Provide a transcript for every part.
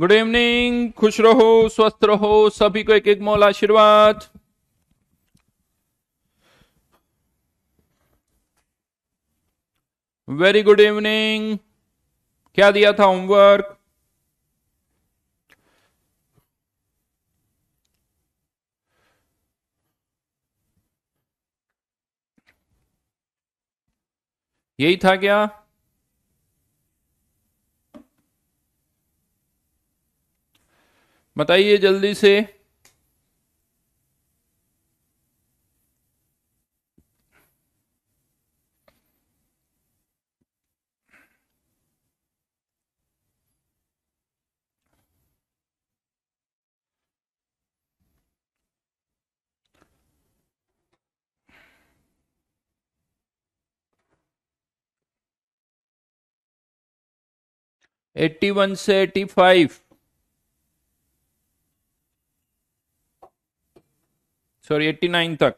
Good evening खुश रहो स्वस्थ रहो सभी को एक एक मौल आशीर्वाद वेरी गुड इवनिंग क्या दिया था होमवर्क यही था क्या बताइए जल्दी से एट्टी वन से एट्टी फाइव सॉरी नाइन तक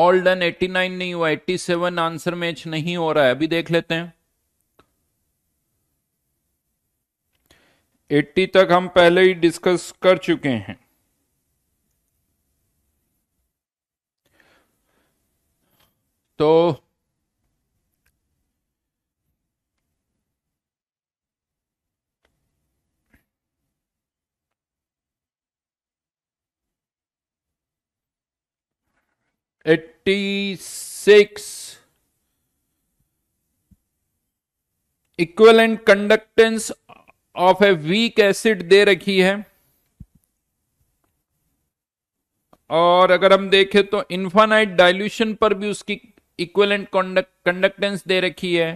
ऑल डन 89 नहीं हुआ 87 आंसर मैच नहीं हो रहा है अभी देख लेते हैं एट्टी तक हम पहले ही डिस्कस कर चुके हैं तो eighty six and conductance of a weak acid दे रखी है और अगर हम देखें तो इन्फानाइट डाइल्यूशन पर भी उसकी इक्वलेंट कंडक्टेंस दे रखी है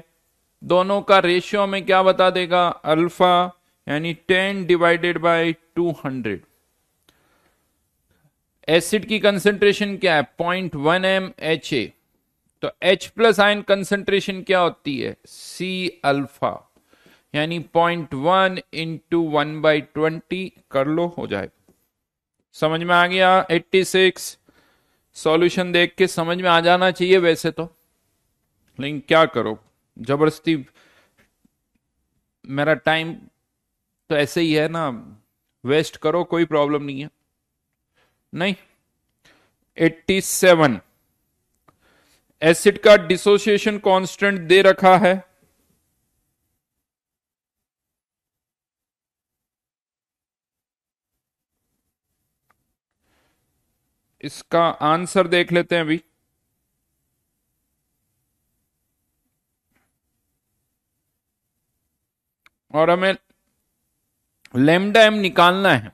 दोनों का रेशियो में क्या बता देगा अल्फा यानी ten divided by two hundred acid की कंसेंट्रेशन क्या है point one M H A तो एच प्लस आयन कंसेंट्रेशन क्या होती है सी अल्फा यानी point one into one by twenty कर लो हो जाए समझ में आ गया एट्टी सिक्स सोल्यूशन देख के समझ में आ जाना चाहिए वैसे तो लेकिन क्या करो जबरदस्ती मेरा टाइम तो ऐसे ही है ना वेस्ट करो कोई प्रॉब्लम नहीं है नहीं 87 एसिड का डिसोसिएशन कांस्टेंट दे रखा है इसका आंसर देख लेते हैं अभी और हमें लेमडा एम निकालना है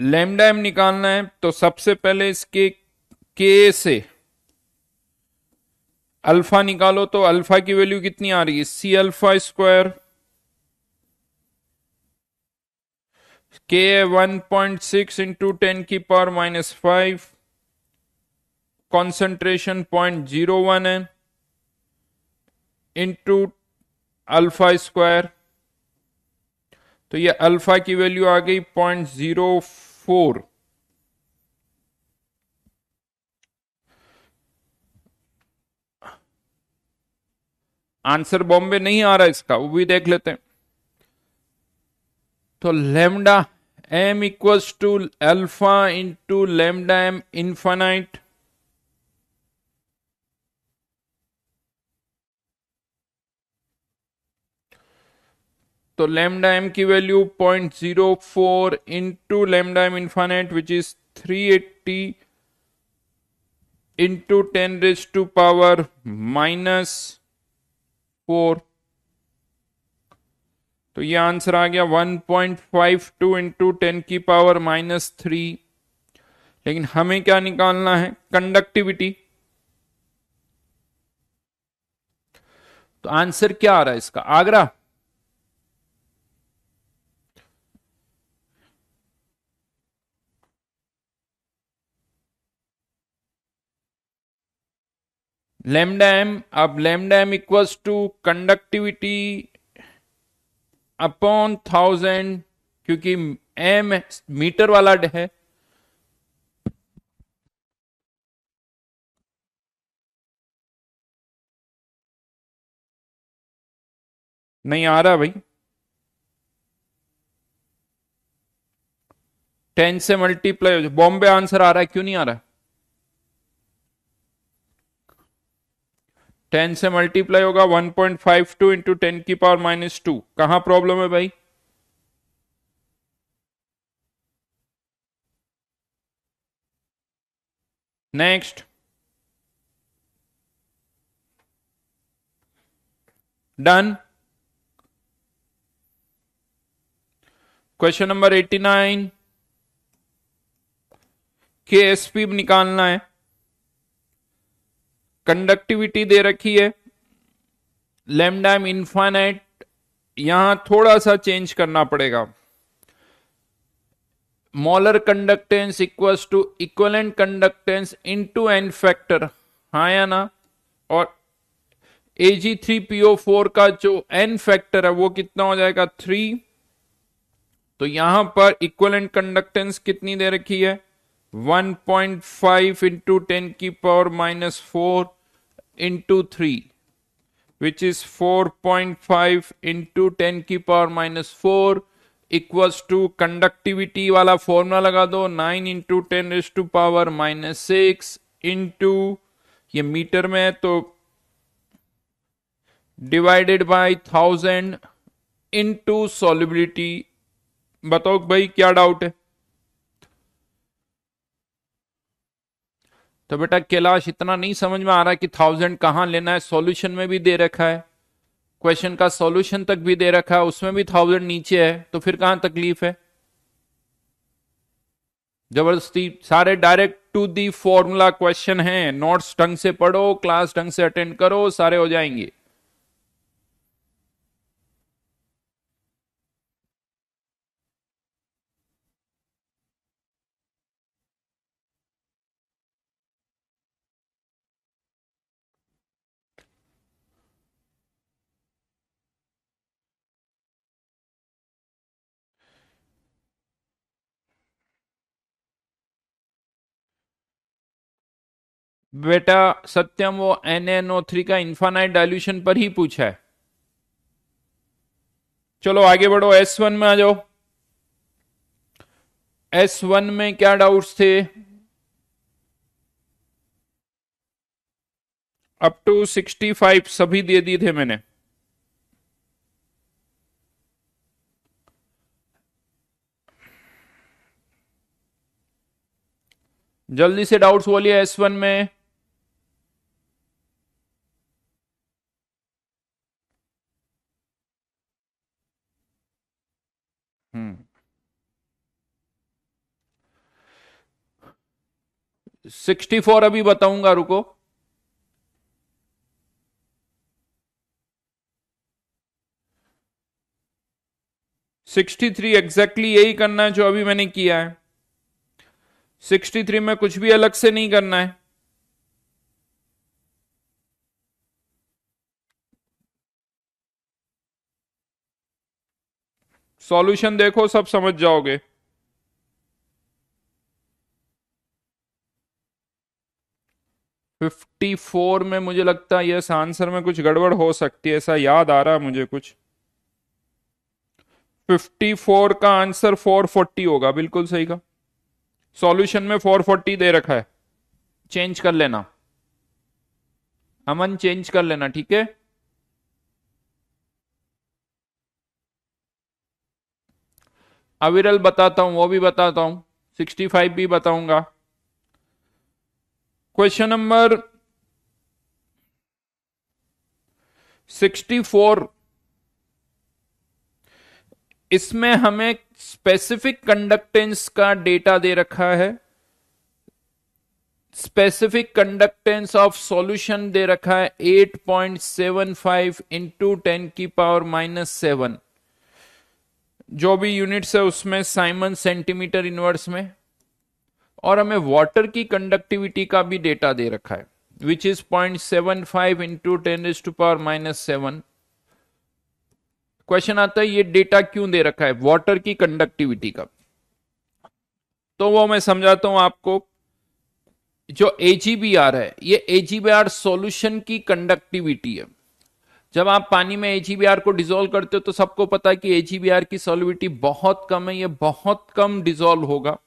लेमडा एम निकालना है तो सबसे पहले इसके के से अल्फा निकालो तो अल्फा की वैल्यू कितनी आ रही है सी अल्फा स्क्वायर के one point six into ten की power minus five concentration point zero one है इंटू अल्फा स्क्वायर तो ये अल्फा की वैल्यू आ गई पॉइंट जीरो फोर आंसर बॉम्बे नहीं आ रहा इसका वो भी देख लेते हैं तो lambda m equals to alpha into lambda m infinite तो लेमडा एम की value point zero four into lambda M infinite which is three eighty into ten raise to power minus four तो ये आंसर आ गया 1.52 point five two into ten की power minus three लेकिन हमें क्या निकालना है कंडक्टिविटी तो आंसर क्या आ रहा है इसका आगरा लेमडैम अब lambda m equals to conductivity upon thousand क्योंकि एम मीटर वाला है नहीं आ रहा भाई टेन से मल्टीप्लाई बॉम्बे आंसर आ रहा है क्यों नहीं आ रहा है टेन से मल्टीप्लाई होगा one point five two into ten की पावर माइनस टू कहां प्रॉब्लम है भाई next done question number eighty nine के एस पी निकालना है कंडक्टिविटी दे रखी है लेमडा इन्फाइनाइट यहां थोड़ा सा चेंज करना पड़ेगा molar conductance equal to equivalent conductance into n factor हा या ना और A G three P O four का जो एन फैक्टर है वो कितना हो जाएगा थ्री तो यहां पर इक्वलेंट कंडक्टेंस कितनी दे रखी है 1.5 पॉइंट फाइव इंटू टेन की power minus four into 3 which is 4.5 into 10 की power minus four equals to conductivity वाला फॉर्मूला लगा दो 9 into ten raise to power minus six into ये मीटर में है तो divided by thousand into solubility बताओ भाई क्या डाउट है तो बेटा कैलाश इतना नहीं समझ में आ रहा कि थाउजेंड कहाँ लेना है सॉल्यूशन में भी दे रखा है क्वेश्चन का सॉल्यूशन तक भी दे रखा है उसमें भी थाउजेंड नीचे है तो फिर कहाँ तकलीफ है जबरदस्ती सारे direct to the formula question है नोट्स ढंग से पढ़ो क्लास ढंग से अटेंड करो सारे हो जाएंगे बेटा सत्यम वो एन थ्री का इंफानाइट डाइल्यूशन पर ही पूछा है चलो आगे बढ़ो एस वन में आ जाओ एस वन में क्या डाउट्स थे अप टू सिक्सटी फाइव सभी दे दिए थे मैंने जल्दी से डाउट्स बोलिए एस वन में सिक्सटी फोर अभी बताऊंगा रुको सिक्सटी थ्री एग्जैक्टली यही करना है जो अभी मैंने किया है सिक्सटी थ्री में कुछ भी अलग से नहीं करना है सॉल्यूशन देखो सब समझ जाओगे 54 में मुझे लगता है यस आंसर में कुछ गड़बड़ हो सकती है ऐसा याद आ रहा है मुझे कुछ 54 का आंसर 440 होगा बिल्कुल सही का सॉल्यूशन में 440 दे रखा है चेंज कर लेना अमन चेंज कर लेना ठीक है अविरल बताता हूं वो भी बताता हूं 65 भी बताऊंगा क्वेश्चन नंबर 64 इसमें हमें स्पेसिफिक कंडक्टेंस का डेटा दे रखा है स्पेसिफिक कंडक्टेंस ऑफ सॉल्यूशन दे रखा है 8.75 point seven five into ten की पावर माइनस सेवन जो भी यूनिट्स है उसमें साइमन सेंटीमीटर इनवर्स में और हमें वाटर की कंडक्टिविटी का भी डेटा दे रखा है which is point seven five into ten is to power minus seven question आता है ये डेटा क्यों दे रखा है वाटर की कंडक्टिविटी का तो वो मैं समझाता हूं आपको जो एजीबीआर है ये एजीबीआर सॉल्यूशन की कंडक्टिविटी है जब आप पानी में एजीबीआर को डिजोल्व करते हो तो सबको पता है कि एजीबीआर की सॉल्युबिलिटी बहुत कम है ये बहुत कम डिजोल्व होगा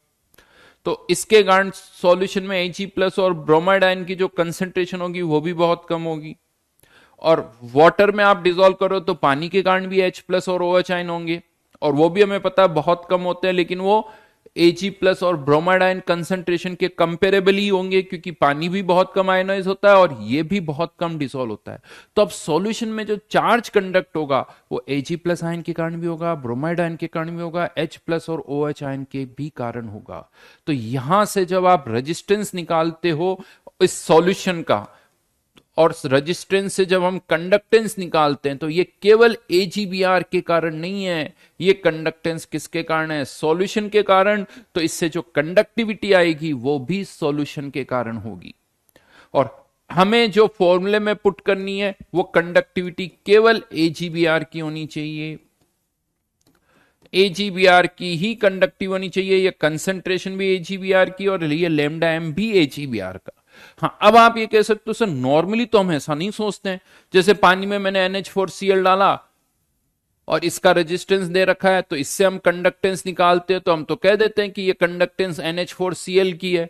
तो इसके कारण सॉल्यूशन में एच प्लस और ब्रोमाइड आयन की जो कंसेंट्रेशन होगी वो भी बहुत कम होगी और वाटर में आप डिजोल्व करो तो पानी के कारण भी एच प्लस और ओ एच आयन होंगे और वो भी हमें पता है बहुत कम होते हैं लेकिन वो एजी प्लस और ब्रोमाडाइन कंसेंट्रेशन के कंपेरेबल ही होंगे क्योंकि पानी भी बहुत कम आयनाइज होता है और ये भी बहुत कम डिसोल्व होता है तो अब सॉल्यूशन में जो चार्ज कंडक्ट होगा वो एजी प्लस आयन के कारण भी होगा ब्रोमाइड आयन के कारण भी होगा एच प्लस और ओ OH आयन के भी कारण होगा तो यहां से जब आप रजिस्टेंस निकालते हो इस सॉल्यूशन का और रजिस्टेंस से जब हम कंडक्टेंस निकालते हैं तो ये केवल एजीबीआर के कारण नहीं है ये कंडक्टेंस किसके कारण है सॉल्यूशन के कारण तो इससे जो कंडक्टिविटी आएगी वो भी सॉल्यूशन के कारण होगी और हमें जो फॉर्मूले में पुट करनी है वो कंडक्टिविटी केवल एजीबीआर की होनी चाहिए एजीबीआर की ही कंडक्टिव होनी चाहिए या कंसेंट्रेशन भी एजीबीआर की और ये लेमडा एम भी एजीबीआर का हाँ अब आप ये कह सकते हो सर नॉर्मली तो हम ऐसा नहीं सोचते हैं जैसे पानी में मैंने एनएच फोर सी एल डाला और इसका रेजिस्टेंस दे रखा है तो इससे हम कंडक्टेंस निकालते हैं तो हम तो कह देते हैं कि ये conductance N H four C L की है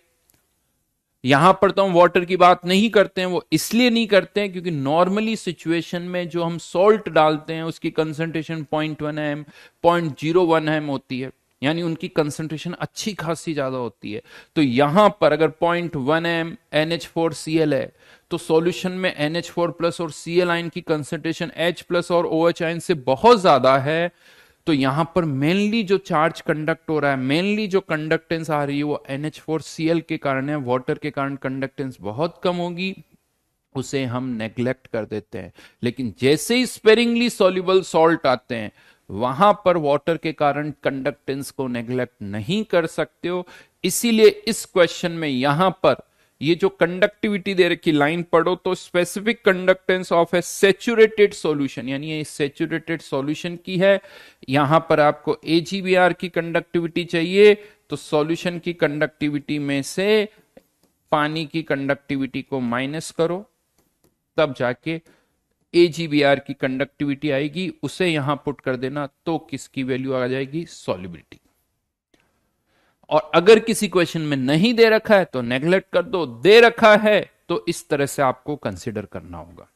यहां पर तो हम वाटर की बात नहीं करते हैं वो इसलिए नहीं करते हैं क्योंकि नॉर्मली सिचुएशन में जो हम सॉल्ट डालते हैं उसकी concentration point one M point zero one M होती है यानी उनकी कंसंट्रेशन अच्छी खासी ज्यादा होती है तो यहां पर अगर point one M N H four C L है तो सॉल्यूशन में एन एच फोर प्लस और सी एल आइन की कंसंट्रेशन एच प्लस और ओ एच आइन से बहुत ज्यादा है तो यहां पर मेनली जो चार्ज कंडक्ट हो रहा है मेनली जो कंडक्टेंस आ रही है वो N H four C L के कारण है वाटर के कारण कंडक्टेंस बहुत कम होगी उसे हम नेग्लेक्ट कर देते हैं लेकिन जैसे ही स्पेरिंगली सोल्यूबल सॉल्ट आते हैं वहां पर वाटर के कारण कंडक्टेंस को नेग्लेक्ट नहीं कर सकते हो इसीलिए इस क्वेश्चन में यहां पर ये जो कंडक्टिविटी दे रखी लाइन पढ़ो तो specific conductance of a saturated solution यानी ये सेचुरेटेड सॉल्यूशन की है यहां पर आपको एजीबीआर की कंडक्टिविटी चाहिए तो सॉल्यूशन की कंडक्टिविटी में से पानी की कंडक्टिविटी को माइनस करो तब जाके ए जी बी आर की कंडक्टिविटी आएगी उसे यहां पुट कर देना तो किसकी वैल्यू आ जाएगी सॉलिबिलिटी और अगर किसी क्वेश्चन में नहीं दे रखा है तो नेग्लेक्ट कर दो दे रखा है तो इस तरह से आपको कंसिडर करना होगा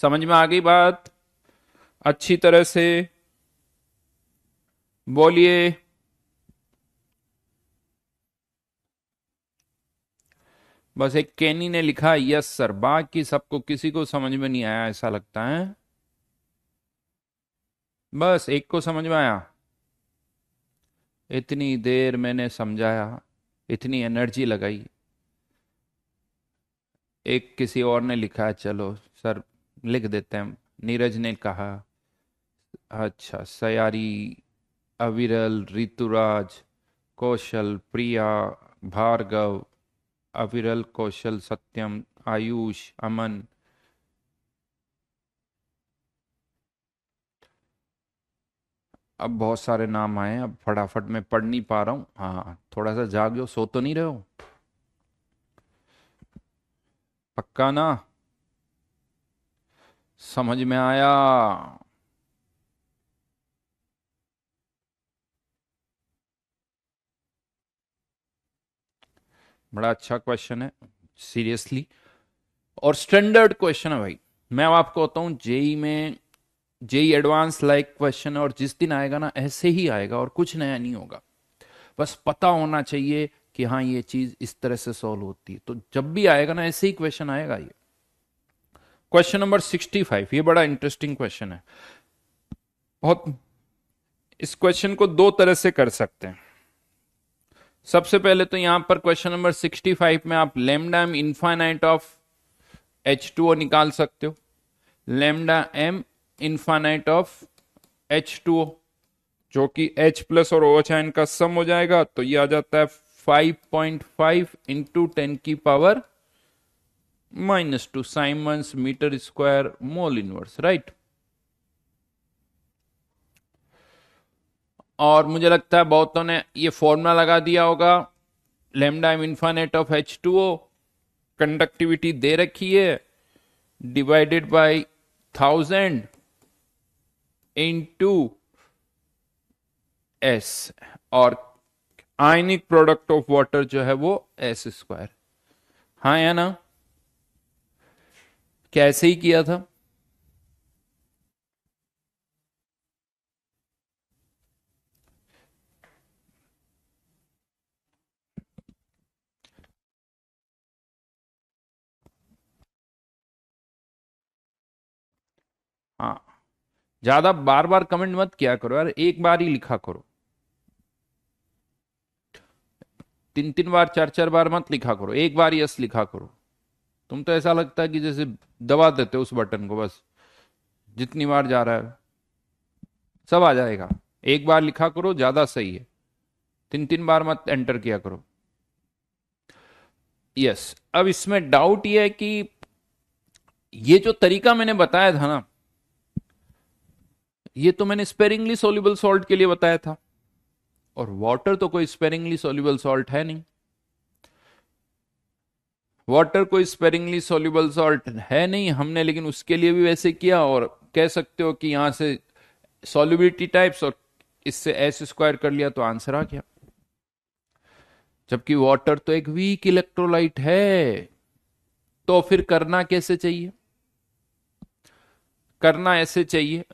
समझ में आ गई बात अच्छी तरह से बोलिए बस एक केनी ने लिखा यस सर बाकी सबको किसी को समझ में नहीं आया ऐसा लगता है बस एक को समझ में आया इतनी देर मैंने समझाया इतनी एनर्जी लगाई एक किसी और ने लिखा चलो सर लिख देते हैं नीरज ने कहा अच्छा सयारी अविरल ऋतुराज कौशल प्रिया भार्गव अविरल कौशल सत्यम आयुष अमन अब बहुत सारे नाम आए अब फटाफट में पढ़ नहीं पा रहा हूं हाँ, हाँ थोड़ा सा जाग सो तो नहीं रहे हो पक्का ना समझ में आया बड़ा अच्छा क्वेश्चन है सीरियसली और स्टैंडर्ड क्वेश्चन है भाई मैं आपको कहता हूं जेई में जेई एडवांस लाइक क्वेश्चन है और जिस दिन आएगा ना ऐसे ही आएगा और कुछ नया नहीं होगा बस पता होना चाहिए कि हाँ ये चीज इस तरह से सॉल्व होती है तो जब भी आएगा ना ऐसे ही क्वेश्चन आएगा ये क्वेश्चन नंबर सिक्सटी फाइव ये बड़ा इंटरेस्टिंग क्वेश्चन है बहुत इस क्वेश्चन को दो तरह से कर सकते हैं सबसे पहले तो यहां पर क्वेश्चन नंबर 65 में आप lambda M infinite of H two O निकाल सकते हो lambda M infinite of H two O जो कि H प्लस और OH आयन का सम हो जाएगा तो ये आ जाता है 5.5 पॉइंट फाइव इंटू टेन की power minus two siemens metre square mole inverse right और मुझे लगता है बहुतों ने ये फॉर्मूला लगा दिया होगा lambda M infinite of H two O conductivity दे रखी है divided by thousand into S और आयनिक प्रोडक्ट ऑफ वाटर जो है वो एस स्क्वायर हाँ या ना कैसे ही किया था ज्यादा बार बार कमेंट मत किया करो यार एक बार ही लिखा करो तीन तीन बार चार चार बार मत लिखा करो एक बार यस लिखा करो तुम तो ऐसा लगता है कि जैसे दबा देते हो उस बटन को बस जितनी बार जा रहा है सब आ जाएगा एक बार लिखा करो ज्यादा सही है तीन तीन बार मत एंटर किया करो यस अब इसमें डाउट यह है कि ये जो तरीका मैंने बताया था ना ये तो मैंने स्पेरिंगली सोल्यूबल सॉल्ट के लिए बताया था और वाटर तो कोई स्पेरिंगली सोल्यूबल सॉल्ट है नहीं वाटर कोई स्पेरिंगली सोल्यूबल सॉल्ट है नहीं हमने लेकिन उसके लिए भी वैसे किया और कह सकते हो कि यहां से सोल्यूबिलिटी टाइप्स और इससे एस स्क्वायर कर लिया तो आंसर आ गया जबकि वाटर तो एक वीक इलेक्ट्रोलाइट है तो फिर करना कैसे चाहिए करना ऐसे चाहिए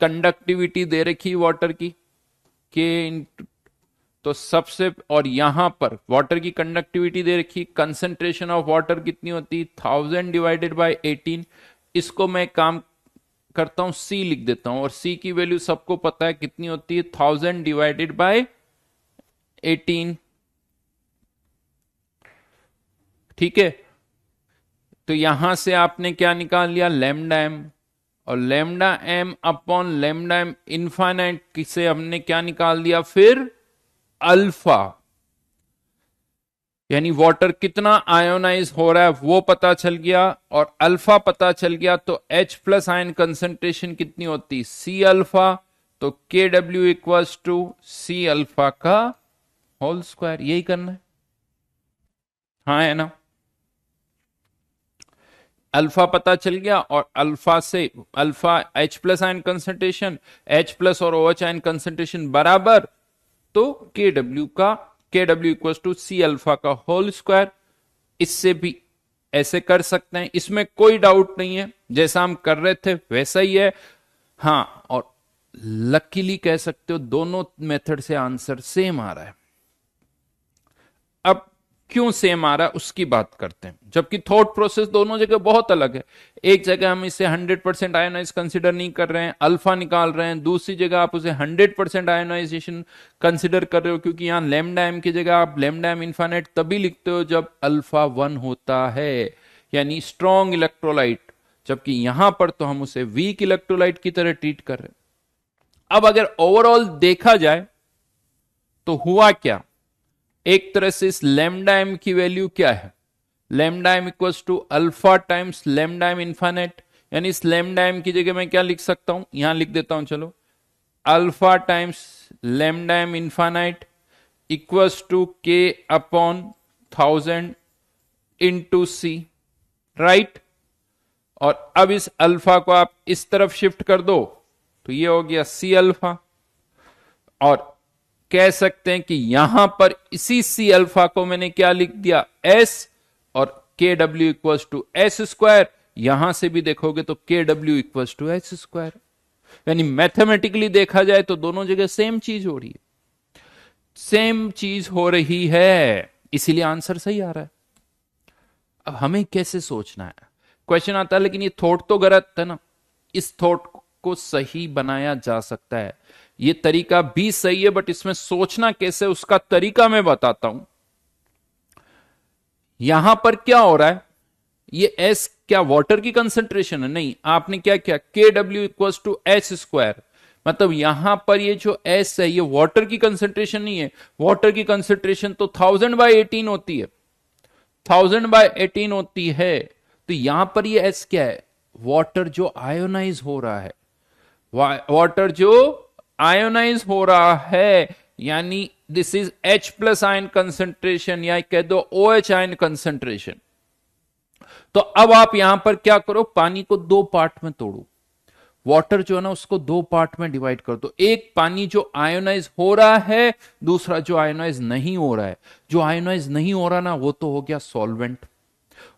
कंडक्टिविटी दे रखी वाटर की के तो सबसे और यहां पर वाटर की कंडक्टिविटी दे रखी कंसेंट्रेशन ऑफ वाटर कितनी होती थाउजेंड डिवाइडेड बाय एटीन इसको मैं काम करता हूं सी लिख देता हूं और सी की वैल्यू सबको पता है कितनी होती है थाउजेंड डिवाइडेड बाय एटीन ठीक है तो यहां से आपने क्या निकाल लिया लेमडा एम और lambda M upon lambda M infinite किसे हमने क्या निकाल दिया फिर अल्फा यानी वाटर कितना आयोनाइज हो रहा है वो पता चल गया और अल्फा पता चल गया तो एच प्लस आयन कंसेंट्रेशन कितनी होती सी अल्फा तो K W equal to C alpha का होल स्क्वायर यही करना है हाँ है ना अल्फा पता चल गया और अल्फा से alpha H plus ion concentration H plus और ओ एच कंसेंट्रेशन बराबर तो के डब्ल्यू का K W equal to C alpha का होल स्क्वायर इससे भी ऐसे कर सकते हैं इसमें कोई डाउट नहीं है जैसा हम कर रहे थे वैसा ही है हाँ और लकीली कह सकते हो दोनों मेथड से आंसर सेम आ रहा है क्यों सेम आ रहा है उसकी बात करते हैं जबकि थॉट प्रोसेस दोनों जगह बहुत अलग है एक जगह हम इसे 100 परसेंट आयोनाइज कंसिडर नहीं कर रहे हैं अल्फा निकाल रहे हैं दूसरी जगह आप उसे 100 परसेंट आयोनाइजेशन कंसिडर कर रहे हो क्योंकि यहां लेमडैम की जगह आप लेमडैम इन्फानेट तभी लिखते हो जब अल्फा वन होता है यानी स्ट्रॉन्ग इलेक्ट्रोलाइट जबकि यहां पर तो हम उसे वीक इलेक्ट्रोलाइट की तरह ट्रीट कर रहे हैं अब अगर ओवरऑल देखा जाए तो हुआ क्या एक तरह से इस लेमडा एम की वैल्यू क्या है lambda M equal to alpha times lambda M infinite यानी इस लेमडा एम की जगह मैं क्या लिख सकता हूं यहां लिख देता हूं चलो alpha times lambda M infinite equals to K upon thousand into C right और अब इस अल्फा को आप इस तरफ शिफ्ट कर दो तो ये हो गया सी अल्फा और कह सकते हैं कि यहां पर इसी सी अल्फा को मैंने क्या लिख दिया एस और K W equal to S square यहां से भी देखोगे तो K W equal to S square यानी मैथमेटिकली देखा जाए तो दोनों जगह सेम चीज हो रही है सेम चीज हो रही है इसीलिए आंसर सही आ रहा है अब हमें कैसे सोचना है क्वेश्चन आता है लेकिन ये थॉट तो गलत है ना इस थॉट को सही बनाया जा सकता है ये तरीका भी सही है बट इसमें सोचना कैसे उसका तरीका मैं बताता हूं यहां पर क्या हो रहा है ये एस क्या वाटर की कंसेंट्रेशन है नहीं आपने क्या किया K W equal to S square मतलब यहां पर ये जो एस है ये वाटर की कंसेंट्रेशन नहीं है वाटर की कंसेंट्रेशन तो थाउजेंड बाय एटीन होती है थाउजेंड बाय एटीन होती है तो यहां पर ये एस क्या है वाटर जो आयोनाइज हो रहा है वाटर जो आयोनाइज हो रहा है यानी this is H plus ion concentration या कह दो ओ एच आयन कंसेंट्रेशन तो अब आप यहां पर क्या करो पानी को दो पार्ट में तोड़ो वाटर जो है ना उसको दो पार्ट में डिवाइड कर दो एक पानी जो आयोनाइज हो रहा है दूसरा जो आयोनाइज नहीं हो रहा है जो आयोनाइज नहीं हो रहा ना वो तो हो गया सॉल्वेंट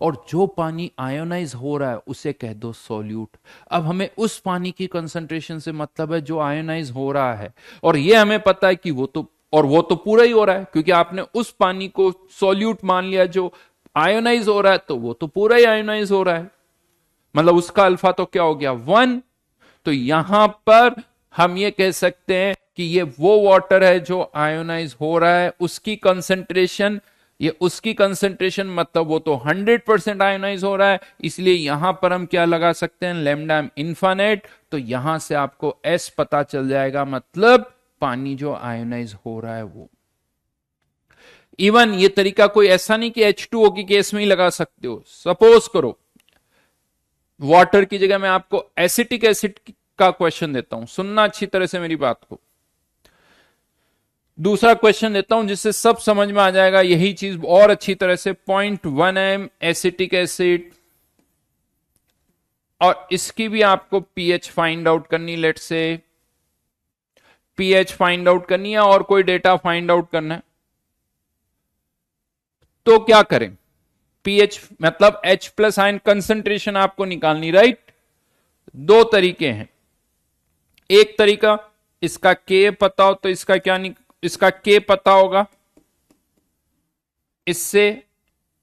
और जो पानी आयोनाइज हो रहा है उसे कह दो सोल्यूट अब हमें उस पानी की कंसंट्रेशन से मतलब है जो आयोनाइज हो रहा है और यह हमें पता है कि वो तो और वो तो पूरा ही हो रहा है क्योंकि आपने उस पानी को सोल्यूट मान लिया जो आयोनाइज हो रहा है तो वो तो पूरा ही आयोनाइज हो रहा है मतलब उसका अल्फा तो क्या हो गया वन तो यहां पर हम ये कह सकते हैं कि ये वो वाटर है जो आयोनाइज हो रहा है उसकी कंसेंट्रेशन ये उसकी कंसंट्रेशन मतलब वो तो 100 परसेंट आयोनाइज हो रहा है इसलिए यहां पर हम क्या लगा सकते हैं लेमडा इंफानेट तो यहां से आपको एस पता चल जाएगा मतलब पानी जो आयोनाइज हो रहा है वो इवन ये तरीका कोई ऐसा नहीं कि एच टू ओ की केस में ही लगा सकते हो सपोज करो वाटर की जगह मैं आपको एसिटिक एसिड का क्वेश्चन देता हूं सुनना अच्छी तरह से मेरी बात को दूसरा क्वेश्चन देता हूं जिससे सब समझ में आ जाएगा यही चीज और अच्छी तरह से point one M acetic acid और इसकी भी आपको पीएच फाइंड आउट करनी लेट से पीएच फाइंड आउट करनी है और कोई डेटा फाइंड आउट करना है तो क्या करें पीएच मतलब एच प्लस आइन कंसंट्रेशन आपको निकालनी राइट दो तरीके हैं एक तरीका इसका के पता हो तो इसका क्या निक... इसका के पता होगा इससे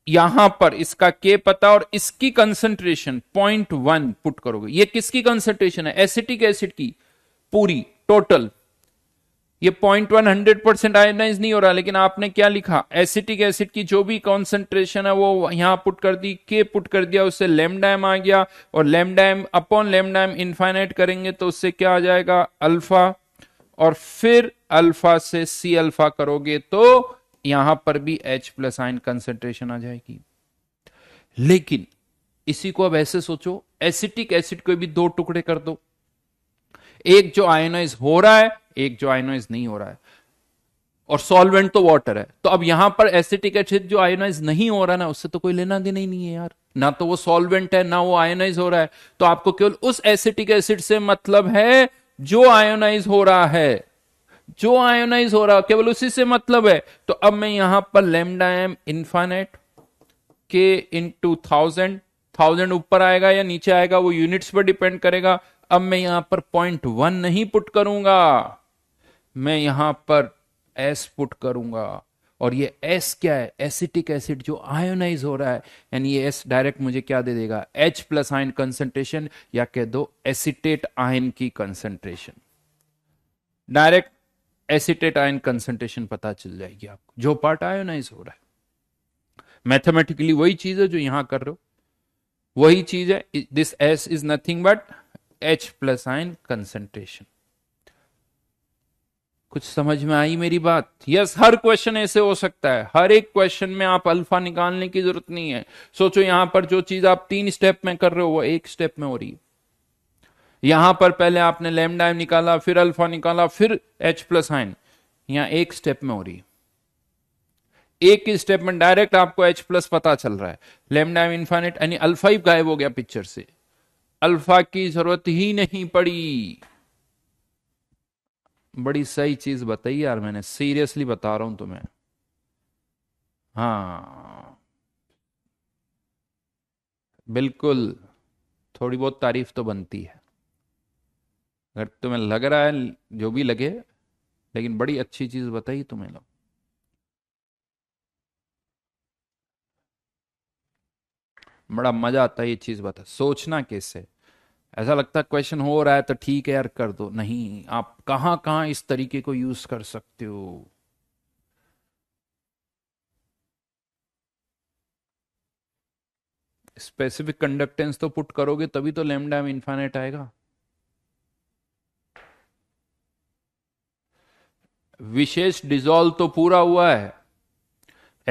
यहां पर इसका के पता और इसकी कंसंट्रेशन पॉइंट वन पुट करोगे ये किसकी कंसंट्रेशन है एसिटिक एसिड की पूरी टोटल ये point one hundred percent ionise नहीं हो रहा लेकिन आपने क्या लिखा एसिटिक एसिड की जो भी कॉन्सेंट्रेशन है वो यहां पुट कर दी के पुट कर दिया उससे लेमडाइम आ गया और लेमडाइम अपॉन लेमडाइम इनफाइनाइट करेंगे तो उससे क्या आ जाएगा अल्फा और फिर अल्फा से सी अल्फा करोगे तो यहां पर भी एच प्लस आइन कंसेंट्रेशन आ जाएगी लेकिन इसी को अब ऐसे सोचो एसिटिक एसिड को भी दो टुकड़े कर दो एक जो आयोनाइज हो रहा है एक जो आयोनाइज नहीं हो रहा है और सॉल्वेंट तो वाटर है तो अब यहां पर एसिटिक एसिड जो आयोनाइज नहीं हो रहा ना उससे तो कोई लेना देना ही नहीं है यार ना तो वो सॉल्वेंट है ना वो आयोनाइज हो रहा है तो आपको केवल उस एसिटिक एसिड से मतलब है जो आयोनाइज हो रहा है जो आयोनाइज हो रहा केवल उसी से मतलब है तो अब मैं यहां पर लेमडा एम इंफानेट के इन टू थाउजेंड थाउजेंड ऊपर आएगा या नीचे आएगा वो यूनिट्स पर डिपेंड करेगा अब मैं यहां पर पॉइंट वन नहीं पुट करूंगा मैं यहां पर एस पुट करूंगा और ये एस क्या है एसिटिक एसिड acid जो आयोनाइज हो रहा है यानी ये एस डायरेक्ट मुझे क्या दे देगा एच प्लस आयन कंसेंट्रेशन या कह दो एसिटेट आयन की concentration direct acetate ion concentration पता चल जाएगी आपको जो पार्ट आयोनाइज हो रहा है मैथमेटिकली वही चीज है जो यहां कर रहे हो वही चीज है this S is nothing but H plus ion concentration कुछ समझ में आई मेरी बात यस yes, हर क्वेश्चन ऐसे हो सकता है हर एक क्वेश्चन में आप अल्फा निकालने की जरूरत नहीं है सोचो यहां पर जो चीज आप तीन स्टेप में कर रहे हो वो एक स्टेप में हो रही है यहां पर पहले आपने लेमडा निकाला फिर अल्फा निकाला फिर एच प्लस आइन यहां एक स्टेप में हो रही है एक ही स्टेप में डायरेक्ट आपको एच प्लस पता चल रहा है लेमडा इन्फाइनेट यानी अल्फा ही गायब हो गया पिक्चर से अल्फा की जरूरत ही नहीं पड़ी बड़ी सही चीज बताई यार मैंने सीरियसली बता रहा हूं तुम्हें हाँ बिल्कुल थोड़ी बहुत तारीफ तो बनती है अगर तुम्हें लग रहा है जो भी लगे लेकिन बड़ी अच्छी चीज बताई तुम्हें लोग बड़ा मजा आता है ये चीज बता सोचना कैसे ऐसा लगता है क्वेश्चन हो रहा है तो ठीक है यार कर दो नहीं आप कहां कहां इस तरीके को यूज कर सकते हो स्पेसिफिक कंडक्टेंस तो पुट करोगे तभी तो लेमडा में इन्फाइनेट आएगा विशेष डिजोल्व तो पूरा हुआ है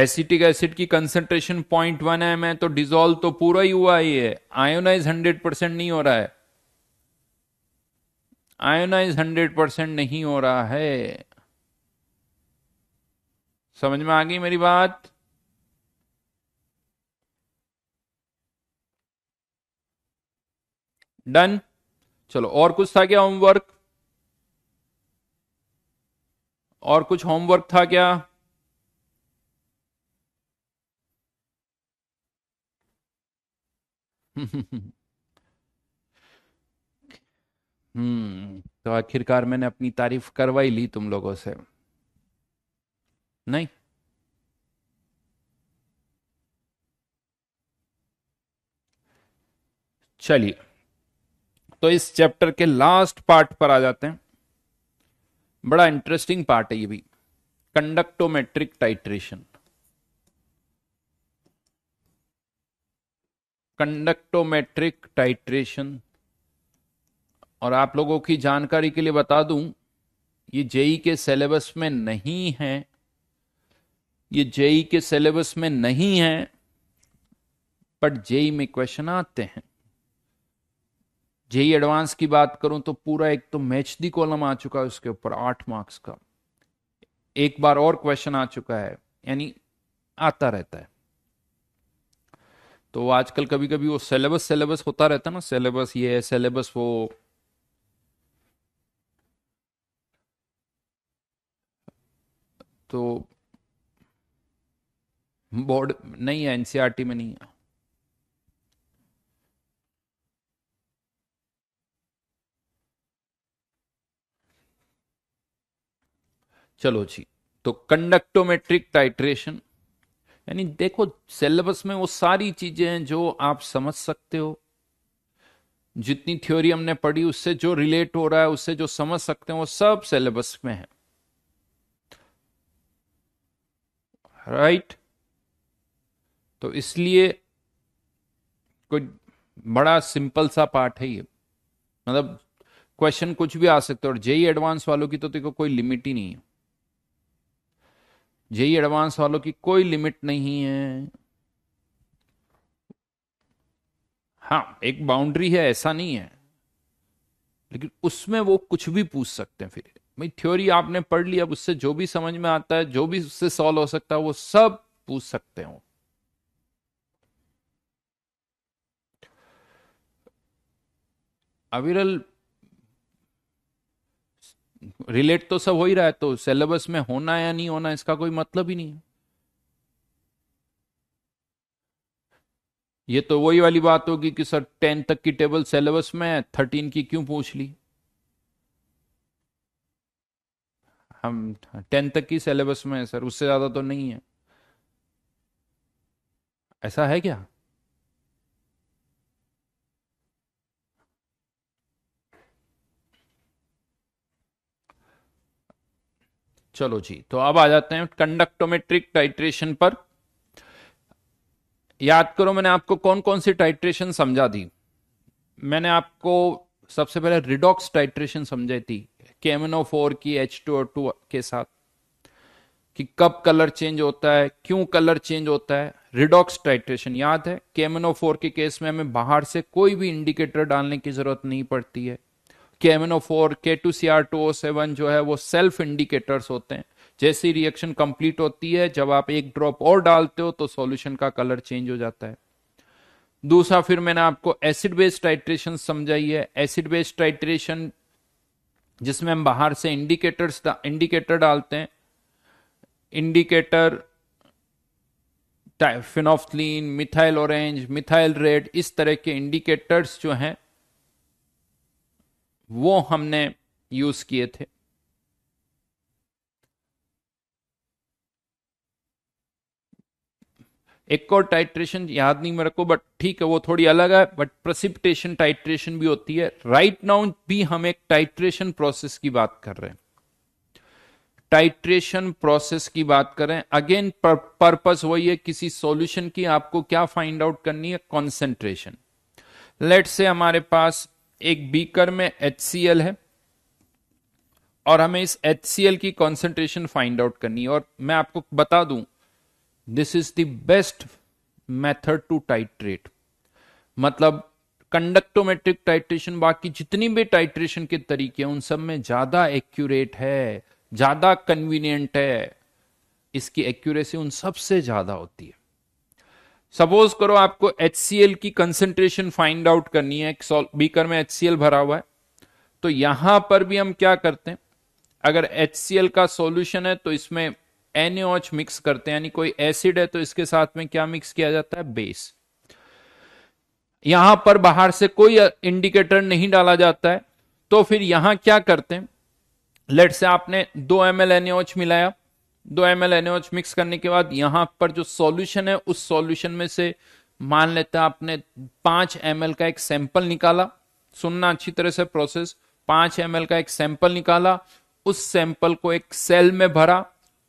एसिटिक एसिड की कंसेंट्रेशन पॉइंट वन एम है तो डिजोल्व तो पूरा ही हुआ ही है आयोनाइज हंड्रेड परसेंट नहीं हो रहा है आयोनाइज हंड्रेड परसेंट नहीं हो रहा है समझ में आ गई मेरी बात डन चलो और कुछ था क्या होमवर्क और कुछ होमवर्क था क्या हम्म तो आखिरकार मैंने अपनी तारीफ करवाई ली तुम लोगों से नहीं चलिए तो इस चैप्टर के लास्ट पार्ट पर आ जाते हैं बड़ा इंटरेस्टिंग पार्ट है ये भी कंडक्टोमेट्रिक टाइट्रेशन कंडक्टोमेट्रिक टाइट्रेशन और आप लोगों की जानकारी के लिए बता दूं ये जेई e के सिलेबस में नहीं है ये जेई e के सिलेबस में नहीं है बट जेई e में क्वेश्चन आते हैं जेई एडवांस e की बात करूं तो पूरा एक तो मैच दी कॉलम आ चुका है उसके ऊपर आठ मार्क्स का एक बार और क्वेश्चन आ चुका है यानी आता रहता है तो आजकल कभी कभी वो सिलेबस सिलेबस होता रहता है ना सिलेबस ये सिलेबस वो तो बोर्ड नहीं है एनसीआरटी e में नहीं है चलो जी तो कंडक्टोमेट्रिक टाइट्रेशन यानी देखो सिलेबस में वो सारी चीजें हैं जो आप समझ सकते हो जितनी थ्योरी हमने पढ़ी उससे जो रिलेट हो रहा है उससे जो समझ सकते हैं वो सब सिलेबस में है राइट right? तो इसलिए कोई बड़ा सिंपल सा पार्ट है ये मतलब क्वेश्चन कुछ भी आ सकते हो और जेई एडवांस e वालों की तो देखो कोई लिमिट ही नहीं है जेई एडवांस वालों की कोई लिमिट नहीं है हाँ एक बाउंड्री है ऐसा नहीं है लेकिन उसमें वो कुछ भी पूछ सकते हैं फिर भाई थ्योरी आपने पढ़ ली अब उससे जो भी समझ में आता है जो भी उससे सॉल्व हो सकता है वो सब पूछ सकते हो अविरल रिलेट तो सब हो ही रहा है तो सिलेबस में होना या नहीं होना इसका कोई मतलब ही नहीं है ये तो वही वाली बात होगी कि सर टेन तक की टेबल सिलेबस में है थर्टीन की क्यों पूछ ली हम टेन तक की सिलेबस में है सर उससे ज्यादा तो नहीं है ऐसा है क्या चलो जी तो अब आ जाते हैं कंडक्टोमेट्रिक टाइट्रेशन पर याद करो मैंने आपको कौन कौन सी टाइट्रेशन समझा दी मैंने आपको सबसे पहले रिडॉक्स टाइट्रेशन समझाई थी केमिनो फोर की एच टू टू के साथ कि कब कलर चेंज होता है क्यों कलर चेंज होता है रिडॉक्स टाइट्रेशन याद है केमिनो फोर के केस में हमें बाहर से कोई भी इंडिकेटर डालने की जरूरत नहीं पड़ती है K four K two C R two O seven जो है वो सेल्फ इंडिकेटर्स होते हैं जैसी रिएक्शन कंप्लीट होती है जब आप एक ड्रॉप और डालते हो तो सॉल्यूशन का कलर चेंज हो जाता है दूसरा फिर मैंने आपको एसिड बेस्ड टाइट्रेशन समझाई है एसिड बेस्ड टाइट्रेशन जिसमें हम बाहर से इंडिकेटर्स इंडिकेटर डालते हैं indicator phenolphthalein methyl orange methyl red इस तरह के इंडिकेटर्स जो हैं वो हमने यूज किए थे एक और टाइट्रेशन याद नहीं मेरे को बट ठीक है वो थोड़ी अलग है बट प्रसिप्टेशन टाइट्रेशन भी होती है राइट right नाउ भी हम एक टाइट्रेशन प्रोसेस की बात कर रहे हैं टाइट्रेशन प्रोसेस की बात करें अगेन पर्पस वही है किसी सॉल्यूशन की आपको क्या फाइंड आउट करनी है कॉन्सेंट्रेशन लेट से हमारे पास एक बीकर में एच है और हमें इस एच की कॉन्सेंट्रेशन फाइंड आउट करनी है और मैं आपको बता दूं this is the best method to titrate मतलब कंडक्टोमेट्रिक टाइट्रेशन बाकी जितनी भी टाइट्रेशन के तरीके उन सब में ज्यादा एक्यूरेट है ज्यादा कन्वीनियंट है इसकी एक्यूरेसी उन सबसे ज्यादा होती है सपोज करो आपको एच की कंसेंट्रेशन फाइंड आउट करनी है बीकर में एच भरा हुआ है तो यहां पर भी हम क्या करते हैं अगर एच का सॉल्यूशन है तो इसमें एन मिक्स करते हैं यानी कोई एसिड है तो इसके साथ में क्या मिक्स किया जाता है बेस यहां पर बाहर से कोई इंडिकेटर नहीं डाला जाता है तो फिर यहां क्या करते हैं लेट से आपने दो एम एल मिलाया दो एम एल मिक्स करने के बाद यहां पर जो सॉल्यूशन है उस सॉल्यूशन में से मान लेते हैं आपने पांच एम का एक सैंपल निकाला सुनना अच्छी तरह से प्रोसेस पांच एम का एक सैंपल निकाला उस सैंपल को एक सेल में भरा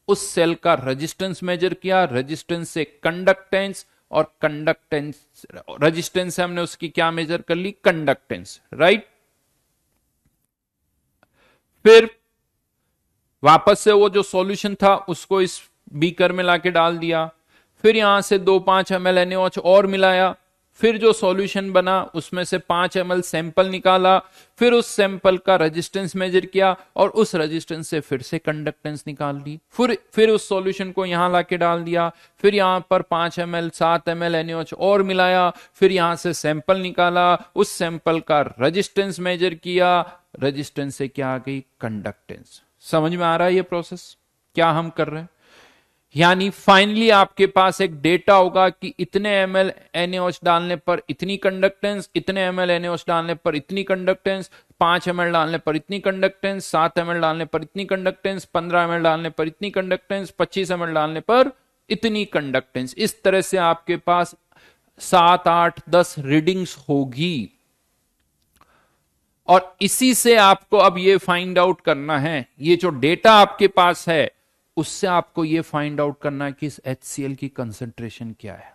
उस सेल का रेजिस्टेंस मेजर किया रेजिस्टेंस से कंडक्टेंस और कंडक्टेंस रेजिस्टेंस हमने उसकी क्या मेजर कर ली कंडक्टेंस राइट फिर वापस से वो जो सॉल्यूशन था उसको इस बीकर में लाके डाल दिया फिर यहां से दो पांच एम एल और मिलाया फिर जो सॉल्यूशन बना उसमें से पांच एम सैंपल निकाला फिर उस सैंपल का रेजिस्टेंस मेजर किया और उस रेजिस्टेंस से फिर से कंडक्टेंस निकाल ली फिर फिर उस सॉल्यूशन को यहां लाके डाल दिया फिर यहां पर पांच एम एल सात एम एल और मिलाया फिर यहां से सैंपल निकाला उस सैंपल का रजिस्टेंस मेजर किया रजिस्टेंस से क्या आ गई कंडक्टेंस समझ में आ रहा है ये प्रोसेस क्या हम कर रहे हैं यानी फाइनली आपके पास एक डेटा होगा कि इतने एम एल एनएच डालने पर इतनी कंडक्टेंस इतने एम एल डालने पर इतनी कंडक्टेंस पांच एम डालने पर इतनी कंडक्टेंस सात एम डालने पर इतनी कंडक्टेंस पंद्रह एम डालने पर इतनी कंडक्टेंस पच्चीस एम डालने पर इतनी कंडक्टेंस इस तरह से आपके पास सात आठ दस रीडिंग्स होगी और इसी से आपको अब ये फाइंड आउट करना है ये जो डेटा आपके पास है उससे आपको ये फाइंड आउट करना है कि इस एच की कंसेंट्रेशन क्या है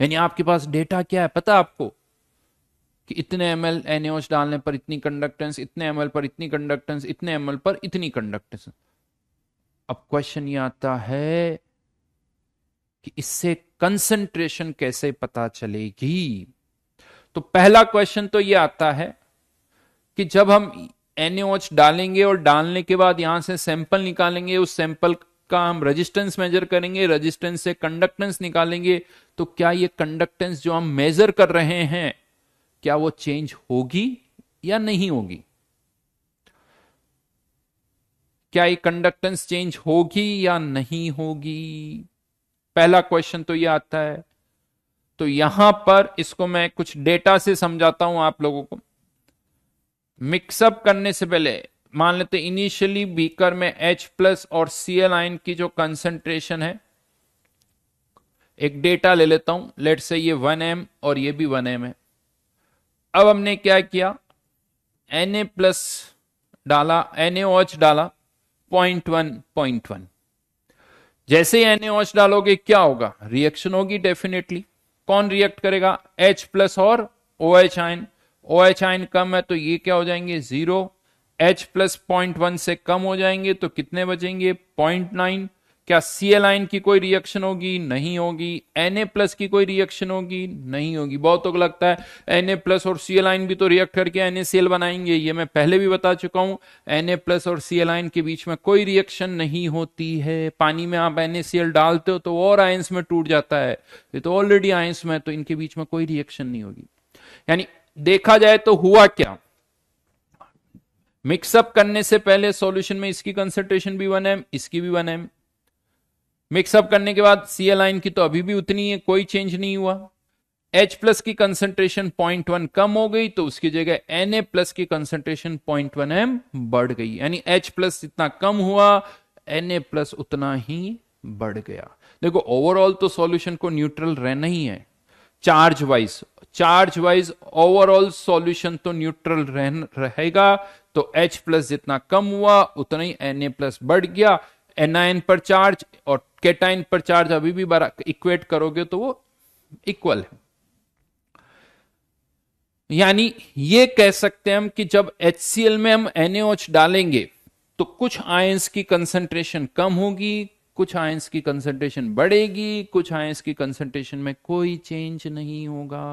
यानी आपके पास डेटा क्या है पता आपको कि इतने एम एल डालने पर इतनी कंडक्टेंस इतने एम पर इतनी कंडक्टेंस इतने एम पर इतनी कंडक्टेंस अब क्वेश्चन ये आता है कि इससे कंसंट्रेशन कैसे पता चलेगी तो पहला क्वेश्चन तो ये आता है कि जब हम एनओच डालेंगे और डालने के बाद यहां से सैंपल निकालेंगे उस सैंपल का हम रेजिस्टेंस मेजर करेंगे रेजिस्टेंस से कंडक्टेंस निकालेंगे तो क्या ये कंडक्टेंस जो हम मेजर कर रहे हैं क्या वो चेंज होगी या नहीं होगी क्या ये कंडक्टेंस चेंज होगी या नहीं होगी पहला क्वेश्चन तो ये आता है तो यहां पर इसको मैं कुछ डेटा से समझाता हूं आप लोगों को मिक्सअप करने से पहले मान लेते इनिशियली बीकर में H प्लस और सी एल आइन की जो कंसंट्रेशन है एक डेटा ले लेता हूं लेट से ये 1m और ये भी 1m है अब हमने क्या किया Na प्लस डाला NaOH डाला 0.1 0.1 जैसे ही NaOH डालोगे क्या होगा रिएक्शन होगी डेफिनेटली कौन रिएक्ट करेगा H प्लस और OH ion ion O H आइन कम है तो ये क्या हो जाएंगे zero H plus point one से कम हो जाएंगे तो कितने बचेंगे पॉइंट नाइन क्या सी एल आइन की कोई रिएक्शन होगी नहीं होगी एन ए प्लस की कोई रिएक्शन होगी नहीं होगी बहुत तो लगता है एन ए प्लस और सी एल आइन भी तो रिएक्ट करके एन ए सी एल बनाएंगे ये मैं पहले भी बता चुका हूं एन ए प्लस और सी एल आइन के बीच में कोई रिएक्शन नहीं होती है पानी में आप एन ए सी एल डालते हो तो और आयंस में टूट जाता है ये तो ऑलरेडी आयंस में तो इनके बीच में कोई रिएक्शन नहीं होगी यानी देखा जाए तो हुआ क्या मिक्सअप करने से पहले सॉल्यूशन में इसकी कंसेंट्रेशन भी वन एम इसकी भी वन एम मिक्सअप करने के बाद सी एल की तो अभी भी उतनी है कोई चेंज नहीं हुआ एच प्लस की कंसेंट्रेशन पॉइंट वन कम हो गई तो उसकी जगह ए प्लस की कंसेंट्रेशन पॉइंट वन एम बढ़ गई यानी एच प्लस जितना कम हुआ ए प्लस उतना ही बढ़ गया देखो ओवरऑल तो सॉल्यूशन को न्यूट्रल रहना ही है charge wise charge wise overall solution तो न्यूट्रल रहेगा तो H प्लस जितना कम हुआ उतना ही Na प्लस बढ़ गया एनआईन पर चार्ज और केटाइन पर चार्ज अभी भी इक्वेट करोगे तो वो इक्वल है यानी ये कह सकते हैं हम कि जब HCl में हम NaOH डालेंगे तो कुछ आयंस की कंसंट्रेशन कम होगी कुछ आयंस की कंसंट्रेशन बढ़ेगी कुछ आयंस की कंसंट्रेशन में कोई चेंज नहीं होगा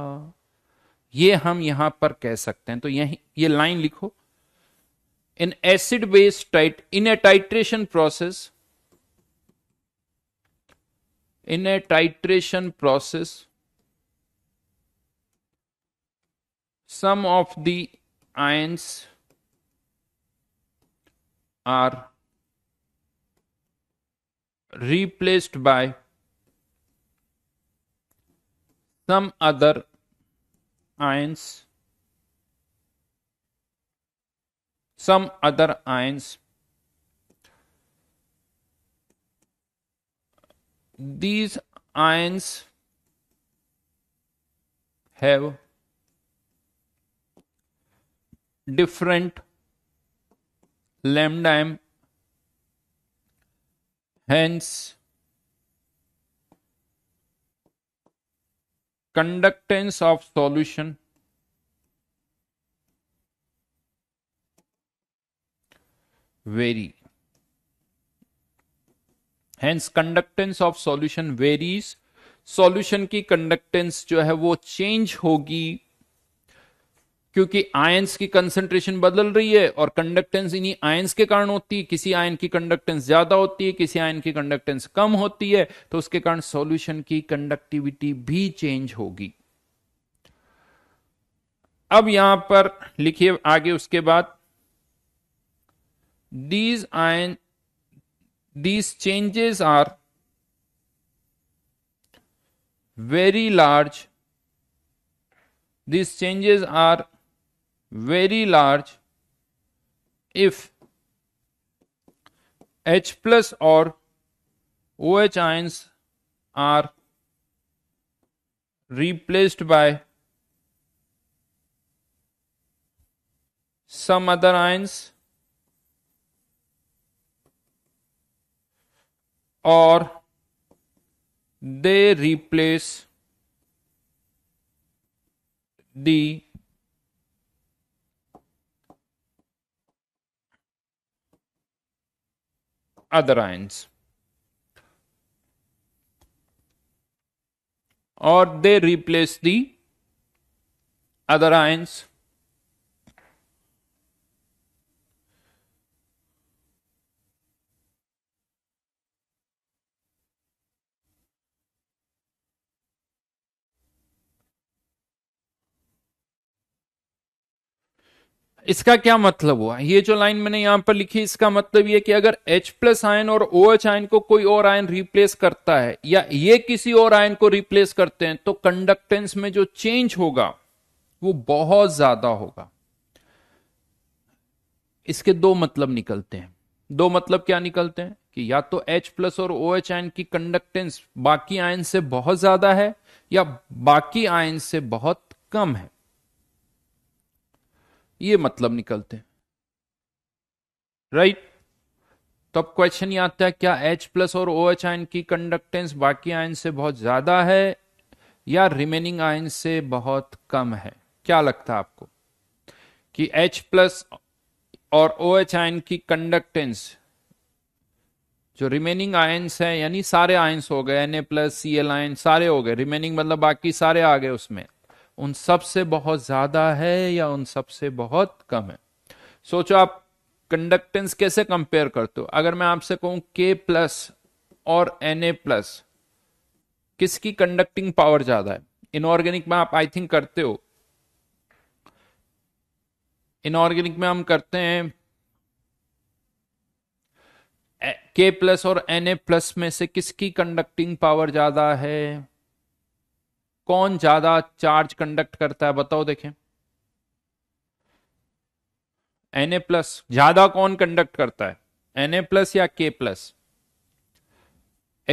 ये हम यहां पर कह सकते हैं तो यही ये लाइन लिखो in acid base tight in a titration process in a titration process sum of the ions are replaced by some other ions some other ions these ions have different lambda m hence conductance of solution vary hence conductance of solution varies solution की conductance जो है वो change होगी क्योंकि ions की concentration बदल रही है और कंडक्टेंस इन्हीं आयंस के कारण होती है किसी आयन की कंडक्टेंस ज्यादा होती है किसी आयन की कंडक्टेंस कम होती है तो उसके कारण सॉल्यूशन की कंडक्टिविटी भी चेंज होगी अब यहां पर लिखिए आगे उसके बाद these ion these changes are very large these changes are very large if H plus or OH ions are replaced by some other ions or they replace the other ions. Or they replace the other ions इसका क्या मतलब हुआ ये जो line मैंने यहां पर लिखी इसका मतलब ये कि अगर H प्लस आयन और ओ OH एच आयन को कोई और आयन रिप्लेस करता है या ये किसी और आयन को रिप्लेस करते हैं तो कंडक्टेंस में जो चेंज होगा वो बहुत ज्यादा होगा इसके दो मतलब निकलते हैं दो मतलब क्या निकलते हैं कि या तो H प्लस और ओ एच आयन की कंडक्टेंस बाकी आयन से बहुत ज्यादा है या बाकी आयन से बहुत कम है ये मतलब निकलते हैं राइट तो अब क्वेश्चन ये आता है क्या H प्लस और ओ एच आयन की कंडक्टेंस बाकी आयन से बहुत ज्यादा है या रिमेनिंग आयन से बहुत कम है क्या लगता है आपको कि H प्लस और ओ एच आयन की कंडक्टेंस जो रिमेनिंग आयन्स है यानी सारे आयन्स हो गए Na plus C L ion सारे हो गए रिमेनिंग मतलब बाकी सारे आ गए उसमें उन सब से बहुत ज्यादा है या उन सब से बहुत कम है सोचो आप कंडक्टेंस कैसे कंपेयर करते हो अगर मैं आपसे कहूं के प्लस और एन ए प्लस किसकी कंडक्टिंग पावर ज्यादा है इनऑर्गेनिक में आप आई थिंक करते हो इनऑर्गेनिक में हम करते हैं के प्लस और एन ए प्लस में से किसकी कंडक्टिंग पावर ज्यादा है कौन ज्यादा चार्ज कंडक्ट करता है बताओ देखें एन ए प्लस ज्यादा कौन कंडक्ट करता है एन ए प्लस या के प्लस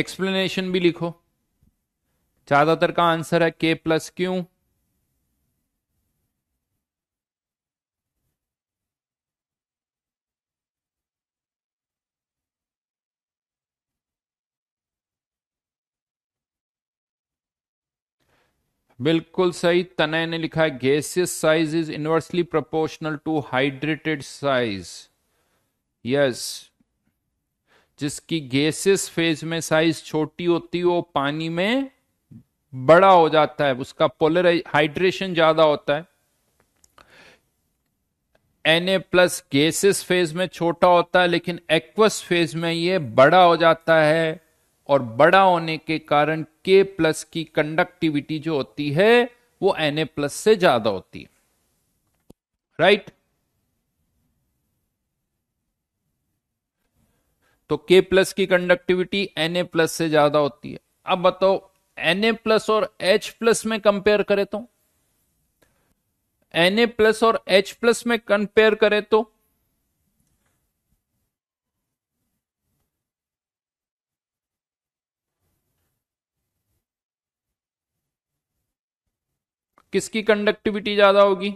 एक्सप्लेनेशन भी लिखो ज्यादातर का आंसर है के प्लस क्यों बिल्कुल सही तनय ने लिखा है gaseous size is inversely proportional to hydrated size yes जिसकी गैसियस फेज में साइज छोटी होती है वो पानी में बड़ा हो जाता है उसका पोलराइज हाइड्रेशन ज्यादा होता है N A plus gases phase में छोटा होता है लेकिन एक्वस फेज में ये बड़ा हो जाता है और बड़ा होने के कारण के प्लस की कंडक्टिविटी जो होती है वो Na प्लस से ज्यादा होती है राइट right? तो के प्लस की कंडक्टिविटी Na प्लस से ज्यादा होती है अब बताओ Na प्लस और एच प्लस में कंपेयर करें तो Na प्लस और एच प्लस में कंपेयर करें तो किसकी कंडक्टिविटी ज्यादा होगी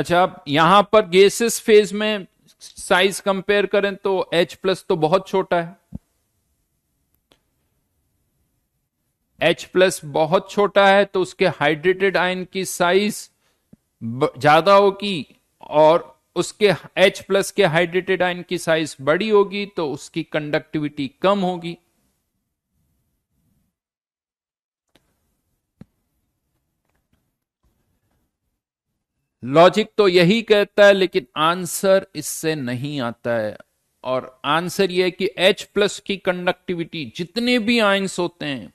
अच्छा यहां पर गैसेस फेज में साइज कंपेयर करें तो H प्लस तो बहुत छोटा है H प्लस बहुत छोटा है तो उसके हाइड्रेटेड आयन की साइज ज्यादा होगी और उसके H प्लस के हाइड्रेटेड आयन की साइज बड़ी होगी तो उसकी कंडक्टिविटी कम होगी लॉजिक तो यही कहता है लेकिन आंसर इससे नहीं आता है और आंसर यह कि H प्लस की कंडक्टिविटी जितने भी आयंस होते हैं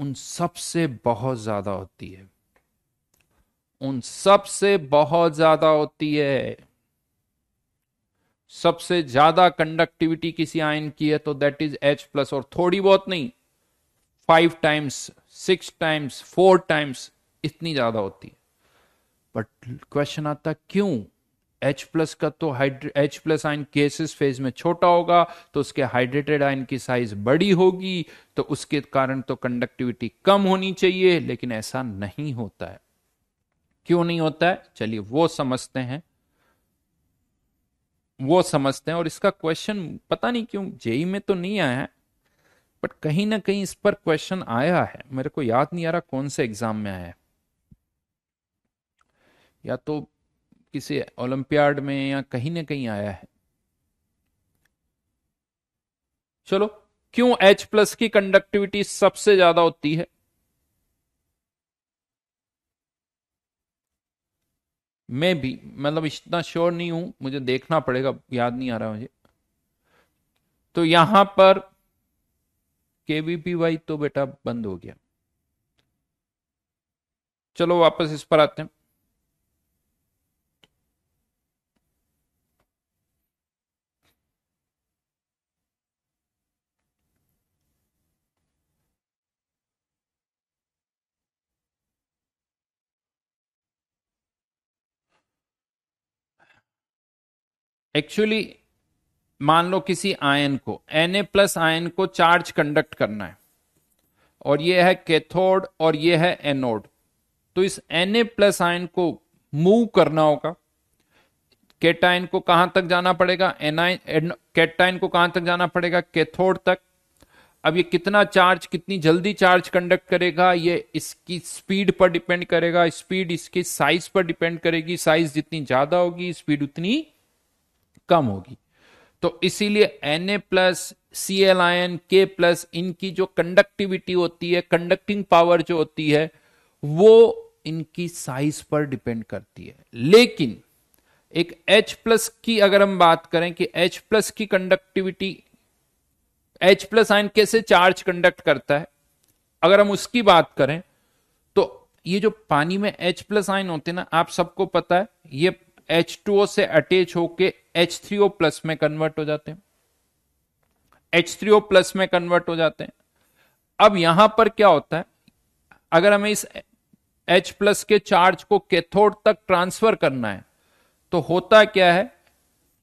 उन सब से बहुत ज्यादा होती है उन सब से बहुत ज्यादा होती है सबसे ज्यादा कंडक्टिविटी किसी आयन की है तो दैट इज H प्लस और थोड़ी बहुत नहीं five times six times four times इतनी ज्यादा होती है बट क्वेश्चन आता क्यों H प्लस का तो H plus ion gases phase में छोटा होगा तो उसके हाइड्रेटेड आइन की साइज बड़ी होगी तो उसके कारण तो कंडक्टिविटी कम होनी चाहिए लेकिन ऐसा नहीं होता है क्यों नहीं होता है चलिए वो समझते हैं वो समझते हैं और इसका क्वेश्चन पता नहीं क्यों जेई में तो नहीं आया है बट कहीं ना कहीं इस पर क्वेश्चन आया है मेरे को याद नहीं आ रहा कौन से एग्जाम में आया है या तो किसी ओलंपियाड में या कहीं ना कहीं आया है चलो क्यों H प्लस की कंडक्टिविटी सबसे ज्यादा होती है मैं भी मतलब इतना श्योर नहीं हूं मुझे देखना पड़ेगा याद नहीं आ रहा मुझे तो यहां पर केवीपी वाई तो बेटा बंद हो गया चलो वापस इस पर आते हैं एक्चुअली मान लो किसी आयन को एन ए प्लस आयन को चार्ज कंडक्ट करना है और ये है कैथोड और ये है एनोड तो इस एन प्लस आयन को मूव करना होगा केटाइन को कहां तक जाना पड़ेगा एनाइन कैटाइन को कहां तक जाना पड़ेगा कैथोड तक अब ये कितना चार्ज कितनी जल्दी चार्ज कंडक्ट करेगा ये इसकी स्पीड पर डिपेंड करेगा स्पीड इसकी साइज पर डिपेंड करेगी साइज जितनी ज्यादा होगी स्पीड उतनी कम होगी तो इसीलिए N A plus C L I N K plus इनकी जो कंडक्टिविटी होती है कंडक्टिंग पावर जो होती है वो इनकी साइज पर डिपेंड करती है लेकिन एक H प्लस की अगर हम बात करें कि H प्लस की कंडक्टिविटी H प्लस आयन कैसे चार्ज कंडक्ट करता है अगर हम उसकी बात करें तो ये जो पानी में H प्लस आयन होते हैं ना आप सबको पता है ये H2O से अटैच होके H3O प्लस में कन्वर्ट हो जाते हैं H3O प्लस में कन्वर्ट हो जाते हैं अब यहां पर क्या होता है अगर हमें इस H प्लस के चार्ज को कैथोड तक ट्रांसफर करना है तो होता क्या है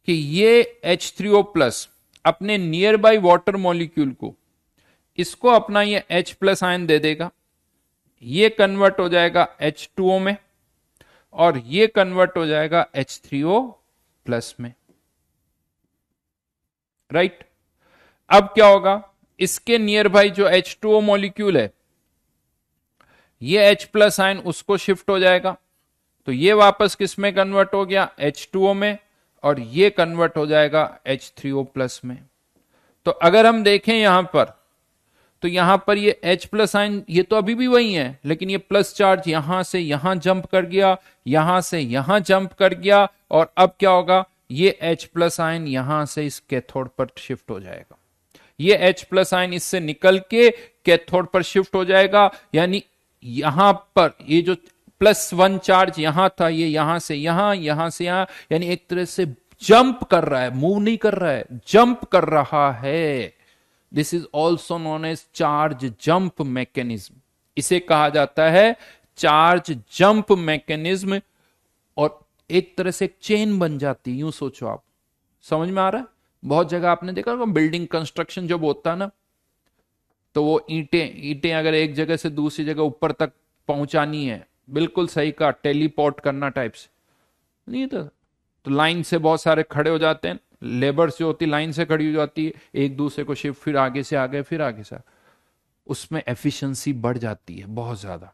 कि ये H3O प्लस अपने नियर बाई वॉटर मॉलिक्यूल को इसको अपना ये H प्लस आयन दे देगा ये कन्वर्ट हो जाएगा H2O में और ये कन्वर्ट हो जाएगा एच थ्री ओ प्लस में राइट right? अब क्या होगा इसके नियर बाई जो एच टू ओ मोलिक्यूल है ये H प्लस आइन उसको शिफ्ट हो जाएगा तो ये वापस किस में कन्वर्ट हो गया H2O में और ये कन्वर्ट हो जाएगा H3O प्लस में तो अगर हम देखें यहां पर तो यहां पर ये एच प्लस आइन ये तो अभी भी वही है लेकिन ये प्लस चार्ज यहां से यहां जंप कर गया यहां से यहां जंप कर गया और अब क्या होगा ये एच प्लस आइन यहां से इस कैथोड पर शिफ्ट हो जाएगा ये एच प्लस आइन इससे निकल के कैथोड पर शिफ्ट हो जाएगा यानी यहां पर ये जो प्लस वन चार्ज यहां था ये यहां से यहां यहां से यहां यानी एक तरह से जंप कर रहा है मूव नहीं कर रहा है जंप कर रहा है this is also known as charge jump mechanism इसे कहा जाता है चार्ज जंप मैकेनिज्म और एक तरह से चेन बन जाती यूं सोचो आप समझ में आ रहा है बहुत जगह आपने देखा होगा बिल्डिंग कंस्ट्रक्शन जब होता है ना तो वो ईटे ईटे अगर एक जगह से दूसरी जगह ऊपर तक पहुंचानी है बिल्कुल सही कहा टेलीपोर्ट करना टाइप से नहीं तो, तो लाइन से बहुत सारे खड़े हो जाते हैं लेबर से होती लाइन से खड़ी हो जाती है एक दूसरे को शिफ्ट फिर आगे से आगे फिर आगे से उसमें एफिशिएंसी बढ़ जाती है बहुत ज़्यादा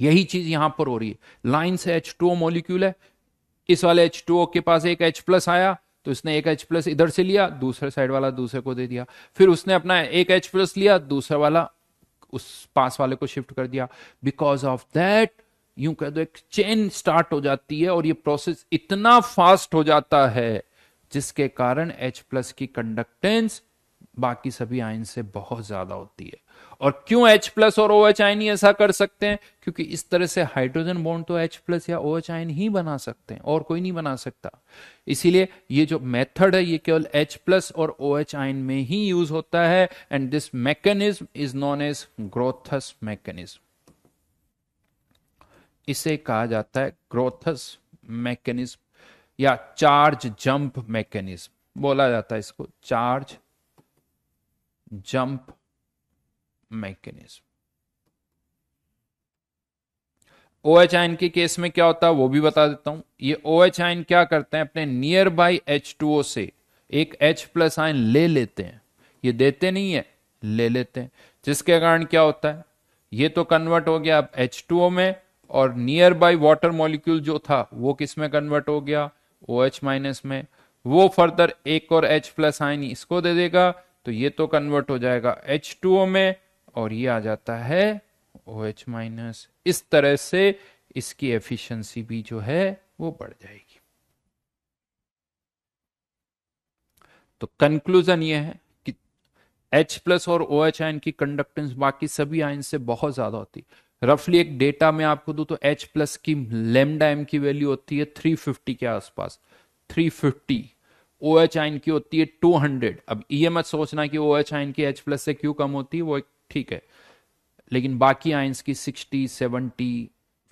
यही चीज़ यहां पर हो रही है लाइन से एच टू मोलिक्यूल है इस वाले एच टू के पास एक एच प्लस आया तो इसने एक एच प्लस इधर से लिया दूसरे साइड वाला दूसरे को दे दिया फिर उसने अपना एक एच प्लस लिया दूसरा वाला उस पास वाले को शिफ्ट कर दिया बिकॉज ऑफ दैट यूं कह दो एक चेन स्टार्ट हो जाती है और ये प्रोसेस इतना फास्ट हो जाता है जिसके कारण H प्लस की कंडक्टेंस बाकी सभी आयन से बहुत ज्यादा होती है और क्यों H प्लस और OH आयन ही ऐसा कर सकते हैं क्योंकि इस तरह से हाइड्रोजन बॉन्ड तो H प्लस या OH आयन ही बना सकते हैं और कोई नहीं बना सकता इसीलिए ये जो मेथड है ये केवल H प्लस और OH आयन में ही यूज होता है and this mechanism is known as Grotthuss mechanism इसे कहा जाता है ग्रोथस मैकेनिज्म या चार्ज जंप मैकेनिज्म बोला जाता है इसको charge jump mechanism O H ion के केस में क्या होता है वो भी बता देता हूं ये ओ एच आइन क्या करते हैं अपने nearby H two O से एक एच प्लस आइन ले लेते हैं ये देते नहीं है ले लेते हैं जिसके कारण क्या होता है ये तो कन्वर्ट हो गया अब एच टू ओ में और नियर बाई वाटर मॉलिक्यूल जो था वो किस में कन्वर्ट हो गया ओ एच माइनस में वो फर्दर एक और एच प्लस आइन इसको दे देगा तो ये तो कन्वर्ट हो जाएगा एच ओ में और ये आ जाता है ओ एच माइनस इस तरह से इसकी एफिशिएंसी भी जो है वो बढ़ जाएगी तो कंक्लूजन ये है कि एच प्लस और ओ एच आइन की कंडक्टेंस बाकी सभी आइन से बहुत ज्यादा होती है रफली एक डेटा में आपको दू तो एच प्लस की लेमडा एम की वैल्यू होती है थ्री फिफ्टी के आसपास थ्री फिफ्टी ओ एच आइन की होती है टू हंड्रेड अब ये e मत सोचना कि ओ एच आइन की एच प्लस से क्यों कम होती है वो ठीक है लेकिन बाकी आइंस की सिक्सटी सेवनटी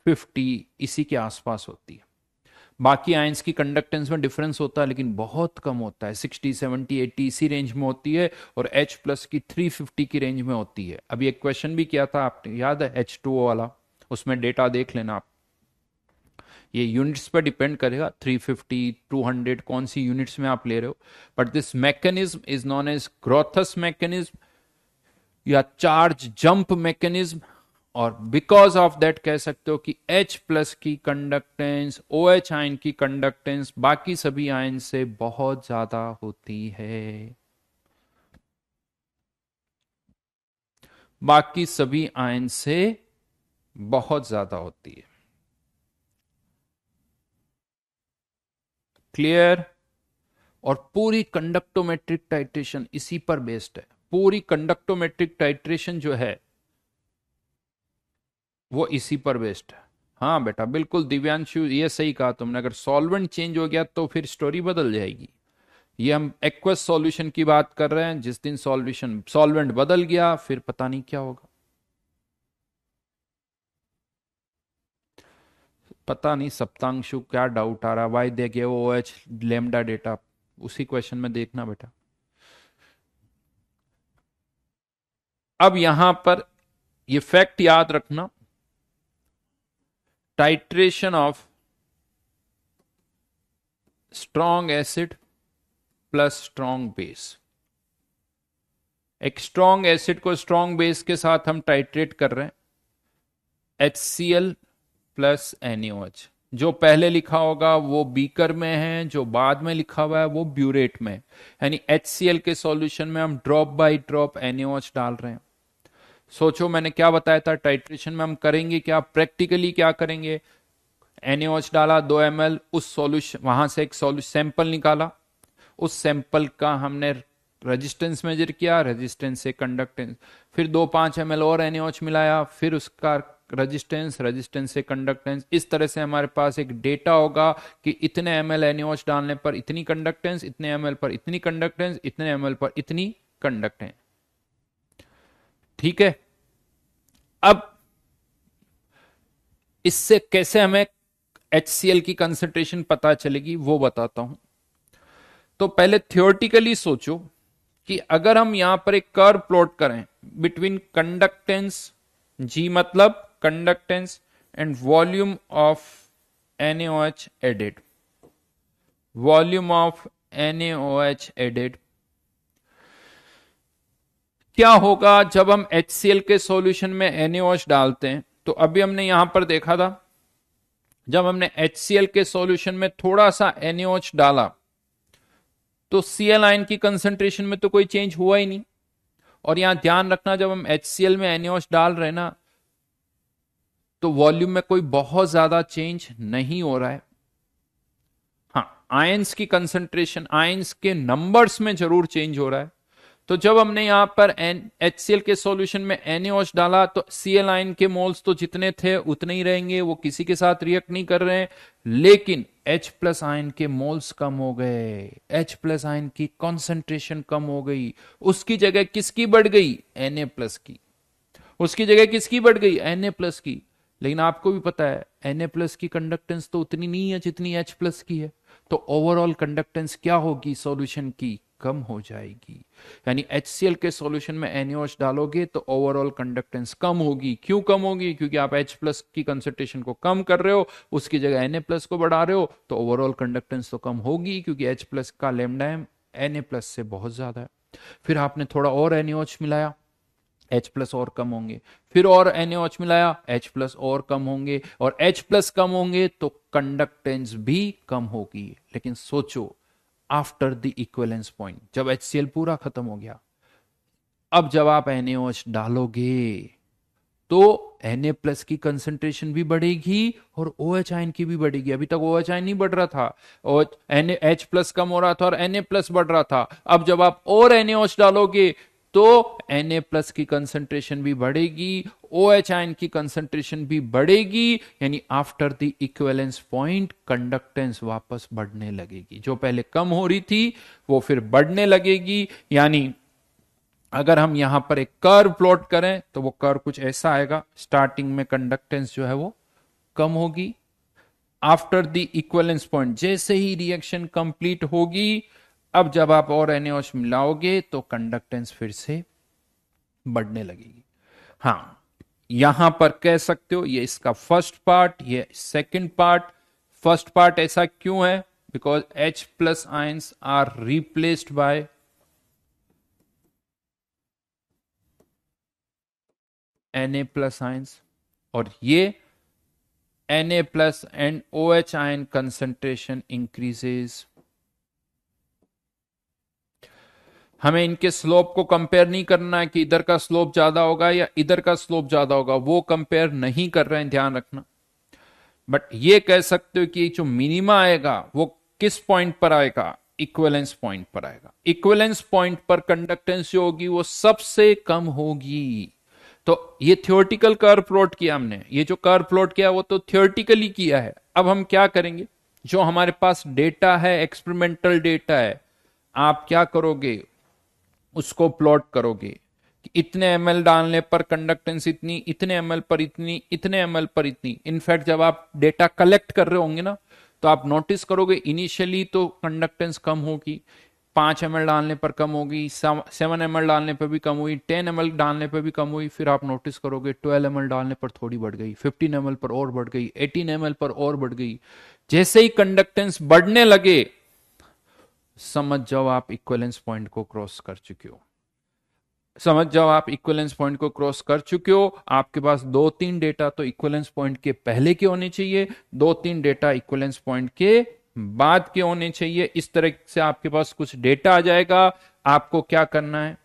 फिफ्टी इसी के आसपास होती है बाकी आयंस की कंडक्टेंस में डिफरेंस होता है लेकिन बहुत कम होता है 60, 70, 80 इसी रेंज में होती है और H प्लस की 350 की रेंज में होती है अभी एक क्वेश्चन भी किया था आपने याद है एच वाला उसमें डेटा देख लेना आप ये यूनिट्स पर डिपेंड करेगा 350, 200 कौन सी यूनिट्स में आप ले रहे हो but this mechanism is known as Grotthuss mechanism या चार्ज जंप मैकेनिज्म और बिकॉज ऑफ दैट कह सकते हो कि H प्लस की कंडक्टेंस ओ एच आयन की कंडक्टेंस बाकी सभी आयन से बहुत ज्यादा होती है बाकी सभी आयन से बहुत ज्यादा होती है क्लियर और पूरी कंडक्टोमेट्रिक टाइट्रेशन इसी पर बेस्ड है पूरी कंडक्टोमेट्रिक टाइट्रेशन जो है वो इसी पर बेस्ड है हाँ बेटा बिल्कुल दिव्यांशु ये सही कहा तुमने अगर सॉल्वेंट चेंज हो गया तो फिर स्टोरी बदल जाएगी ये हम एक्वस सॉल्यूशन की बात कर रहे हैं जिस दिन सॉल्यूशन सॉल्वेंट बदल गया फिर पता नहीं क्या होगा पता नहीं सप्तांशु क्या डाउट आ रहा why the O H lambda data उसी क्वेश्चन में देखना बेटा अब यहां पर ये फैक्ट याद रखना titration of strong acid plus strong base एक स्ट्रॉन्ग एसिड को स्ट्रॉन्ग बेस के साथ हम टाइट्रेट कर रहे हैं H C L plus NaOH जो पहले लिखा होगा वो बीकर में है जो बाद में लिखा हुआ है वो ब्यूरेट में यानी एच सी एल के सॉल्यूशन में हम ड्रॉप बाय ड्रॉप एनओएच डाल रहे हैं सोचो मैंने क्या बताया था टाइट्रेशन में हम करेंगे क्या प्रैक्टिकली क्या करेंगे एनएच डाला दो एम उस सोल्यूशन वहां से एक सॉल्यूशन सैंपल निकाला उस सैंपल का हमने रेजिस्टेंस मेजर किया रेजिस्टेंस से कंडक्टेंस फिर दो पांच एम और एनिओच मिलाया फिर उसका रेजिस्टेंस रेजिस्टेंस से कंडक्टेंस इस तरह से हमारे पास एक डेटा होगा कि इतने एम एल डालने पर इतनी कंडक्टेंस इतने एम पर इतनी कंडक्टेंस इतने एम पर इतनी कंडक्टेंस ठीक है अब इससे कैसे हमें एच की कंसेंट्रेशन पता चलेगी वो बताता हूं तो पहले थियोरटिकली सोचो कि अगर हम यहां पर एक कर्व प्लॉट करें बिटवीन कंडक्टेंस जी मतलब conductance and volume of NaOH added volume of NaOH added क्या होगा जब हम एच के सॉल्यूशन में एनिओश e डालते हैं तो अभी हमने यहां पर देखा था जब हमने एच के सॉल्यूशन में थोड़ा सा एनिओच e डाला तो सीएल की कंसंट्रेशन में तो कोई चेंज हुआ ही नहीं और यहां ध्यान रखना जब हम एच में एनिओच e डाल रहे ना तो वॉल्यूम में कोई बहुत ज्यादा चेंज नहीं हो रहा है हाँ आयंस की कंसंट्रेशन आयंस के नंबर्स में जरूर चेंज हो रहा है तो जब हमने यहां पर एच के सॉल्यूशन में एनिओश डाला तो सी एल आइन के मोल्स तो जितने थे उतने ही रहेंगे वो किसी के साथ रिएक्ट नहीं कर रहे हैं लेकिन H प्लस आयन के मोल्स कम हो गए H प्लस आयन की कॉन्सेंट्रेशन कम हो गई उसकी जगह किसकी बढ़ गई Na प्लस की उसकी जगह किसकी बढ़ गई Na प्लस की लेकिन आपको भी पता है Na प्लस की कंडक्टेंस तो उतनी नहीं है जितनी H प्लस की है तो ओवरऑल कंडक्टेंस क्या होगी सॉल्यूशन की कम हो जाएगी यानी एच के सॉल्यूशन में एन e डालोगे तो ओवरऑल कंडक्टेंस कम होगी क्यों कम होगी क्योंकि आप एच प्लस की कंसेंट्रेशन को कम कर रहे हो उसकी जगह एन प्लस e को बढ़ा रहे हो तो ओवरऑल कंडक्टेंस तो कम होगी क्योंकि एच प्लस का लेमडा एम एन प्लस से बहुत ज्यादा है फिर आपने थोड़ा और एन e मिलाया H प्लस और कम होंगे फिर और NaOH मिलाया एच प्लस और कम होंगे और H प्लस कम होंगे तो कंडक्टेंस भी कम होगी लेकिन सोचो आफ्टर द इक्वेलेंस पॉइंट जब एच पूरा खत्म हो गया अब जब आप एन डालोगे तो एन प्लस की कंसेंट्रेशन भी बढ़ेगी और ओ एच आइन की भी बढ़ेगी अभी तक ओ एच आइन नहीं बढ़ रहा था और एन एच प्लस कम हो रहा था और एन ए प्लस बढ़ रहा था अब जब आप और एन डालोगे तो ए प्लस की कंसंट्रेशन भी बढ़ेगी ओ एच आयन की कंसंट्रेशन भी बढ़ेगी यानी after the equivalence point conductance वापस बढ़ने लगेगी जो पहले कम हो रही थी वो फिर बढ़ने लगेगी यानी अगर हम यहां पर एक कर्व प्लॉट करें तो वो कर्व कुछ ऐसा आएगा स्टार्टिंग में कंडक्टेंस जो है वो कम होगी आफ्टर द इक्वेलेंस पॉइंट जैसे ही रिएक्शन कंप्लीट होगी अब जब आप और एन मिलाओगे तो कंडक्टेंस फिर से बढ़ने लगेगी हाँ यहां पर कह सकते हो ये इसका फर्स्ट पार्ट ये सेकंड पार्ट फर्स्ट पार्ट ऐसा क्यों है because H plus ions are replaced by N A plus ions और ये N A plus and O H ion concentration increases हमें इनके स्लोप को कंपेयर नहीं करना है कि इधर का स्लोप ज्यादा होगा या इधर का स्लोप ज्यादा होगा वो कंपेयर नहीं कर रहे हैं ध्यान रखना बट ये कह सकते हो कि जो मिनिमा आएगा वो किस पॉइंट पर आएगा इक्वेलेंस पॉइंट पर आएगा इक्वेलेंस पॉइंट पर कंडक्टेंस जो होगी वो सबसे कम होगी तो ये थियोरटिकल कर प्लॉट किया हमने ये जो कर प्लॉट किया वो तो थियोरटिकली किया है अब हम क्या करेंगे जो हमारे पास डेटा है एक्सपेरिमेंटल डेटा है आप क्या करोगे उसको प्लॉट करोगे इतने एम डालने पर कंडक्टेंस इतनी इतने एम पर इतनी इतने एम पर इतनी इनफैक्ट जब आप डेटा कलेक्ट कर रहे होंगे ना तो आप नोटिस करोगे इनिशियली तो कंडक्टेंस कम होगी पांच एम डालने पर कम होगी सेवन एम डालने पर भी कम हुई टेन एम डालने पर भी कम हुई फिर आप नोटिस करोगे ट्वेल्व एम डालने पर थोड़ी बढ़ गई फिफ्टीन एम पर और बढ़ गई एटीन एम पर और बढ़ गई जैसे ही कंडक्टेंस बढ़ने लगे समझ जाओ आप इक्वलेंस पॉइंट को क्रॉस कर चुके हो समझ जाओ आप इक्वलेंस पॉइंट को क्रॉस कर चुके हो आपके पास दो तीन डेटा तो इक्वलेंस पॉइंट के पहले के होने चाहिए दो तीन डेटा इक्वलेंस पॉइंट के बाद के होने चाहिए इस तरह से आपके पास कुछ डेटा आ जाएगा आपको क्या करना है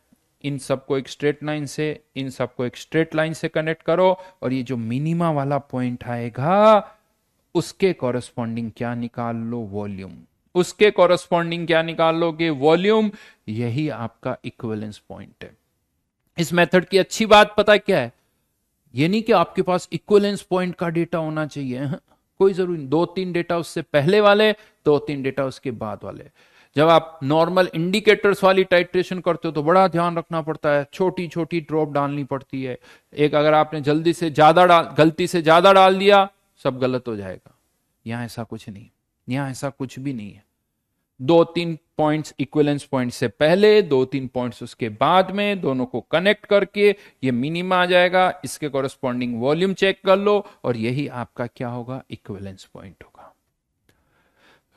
इन सबको एक स्ट्रेट लाइन से इन सबको एक स्ट्रेट लाइन से कनेक्ट करो और ये जो मिनिमा वाला पॉइंट आएगा उसके कॉरेस्पॉन्डिंग क्या निकाल लो वॉल्यूम उसके कॉरस्पॉन्डिंग क्या निकाल लोगे वॉल्यूम यही आपका इक्वेलेंस पॉइंट है इस मेथड की अच्छी बात पता क्या है ये नहीं कि आपके पास इक्वलेंस पॉइंट का डेटा होना चाहिए हाँ? कोई जरूरी दो तीन डेटा उससे पहले वाले दो तीन डेटा उसके बाद वाले जब आप नॉर्मल इंडिकेटर्स वाली टाइट्रेशन करते हो तो बड़ा ध्यान रखना पड़ता है छोटी छोटी ड्रॉप डालनी पड़ती है एक अगर आपने जल्दी से ज्यादा डाल गलती से ज्यादा डाल दिया सब गलत हो जाएगा यहां ऐसा कुछ नहीं यहां ऐसा कुछ भी नहीं है दो तीन पॉइंट्स इक्वेलेंस पॉइंट से पहले दो तीन पॉइंट्स उसके बाद में दोनों को कनेक्ट करके ये मिनिमम आ जाएगा इसके कॉरेस्पॉन्डिंग वॉल्यूम चेक कर लो और यही आपका क्या होगा इक्वेलेंस पॉइंट होगा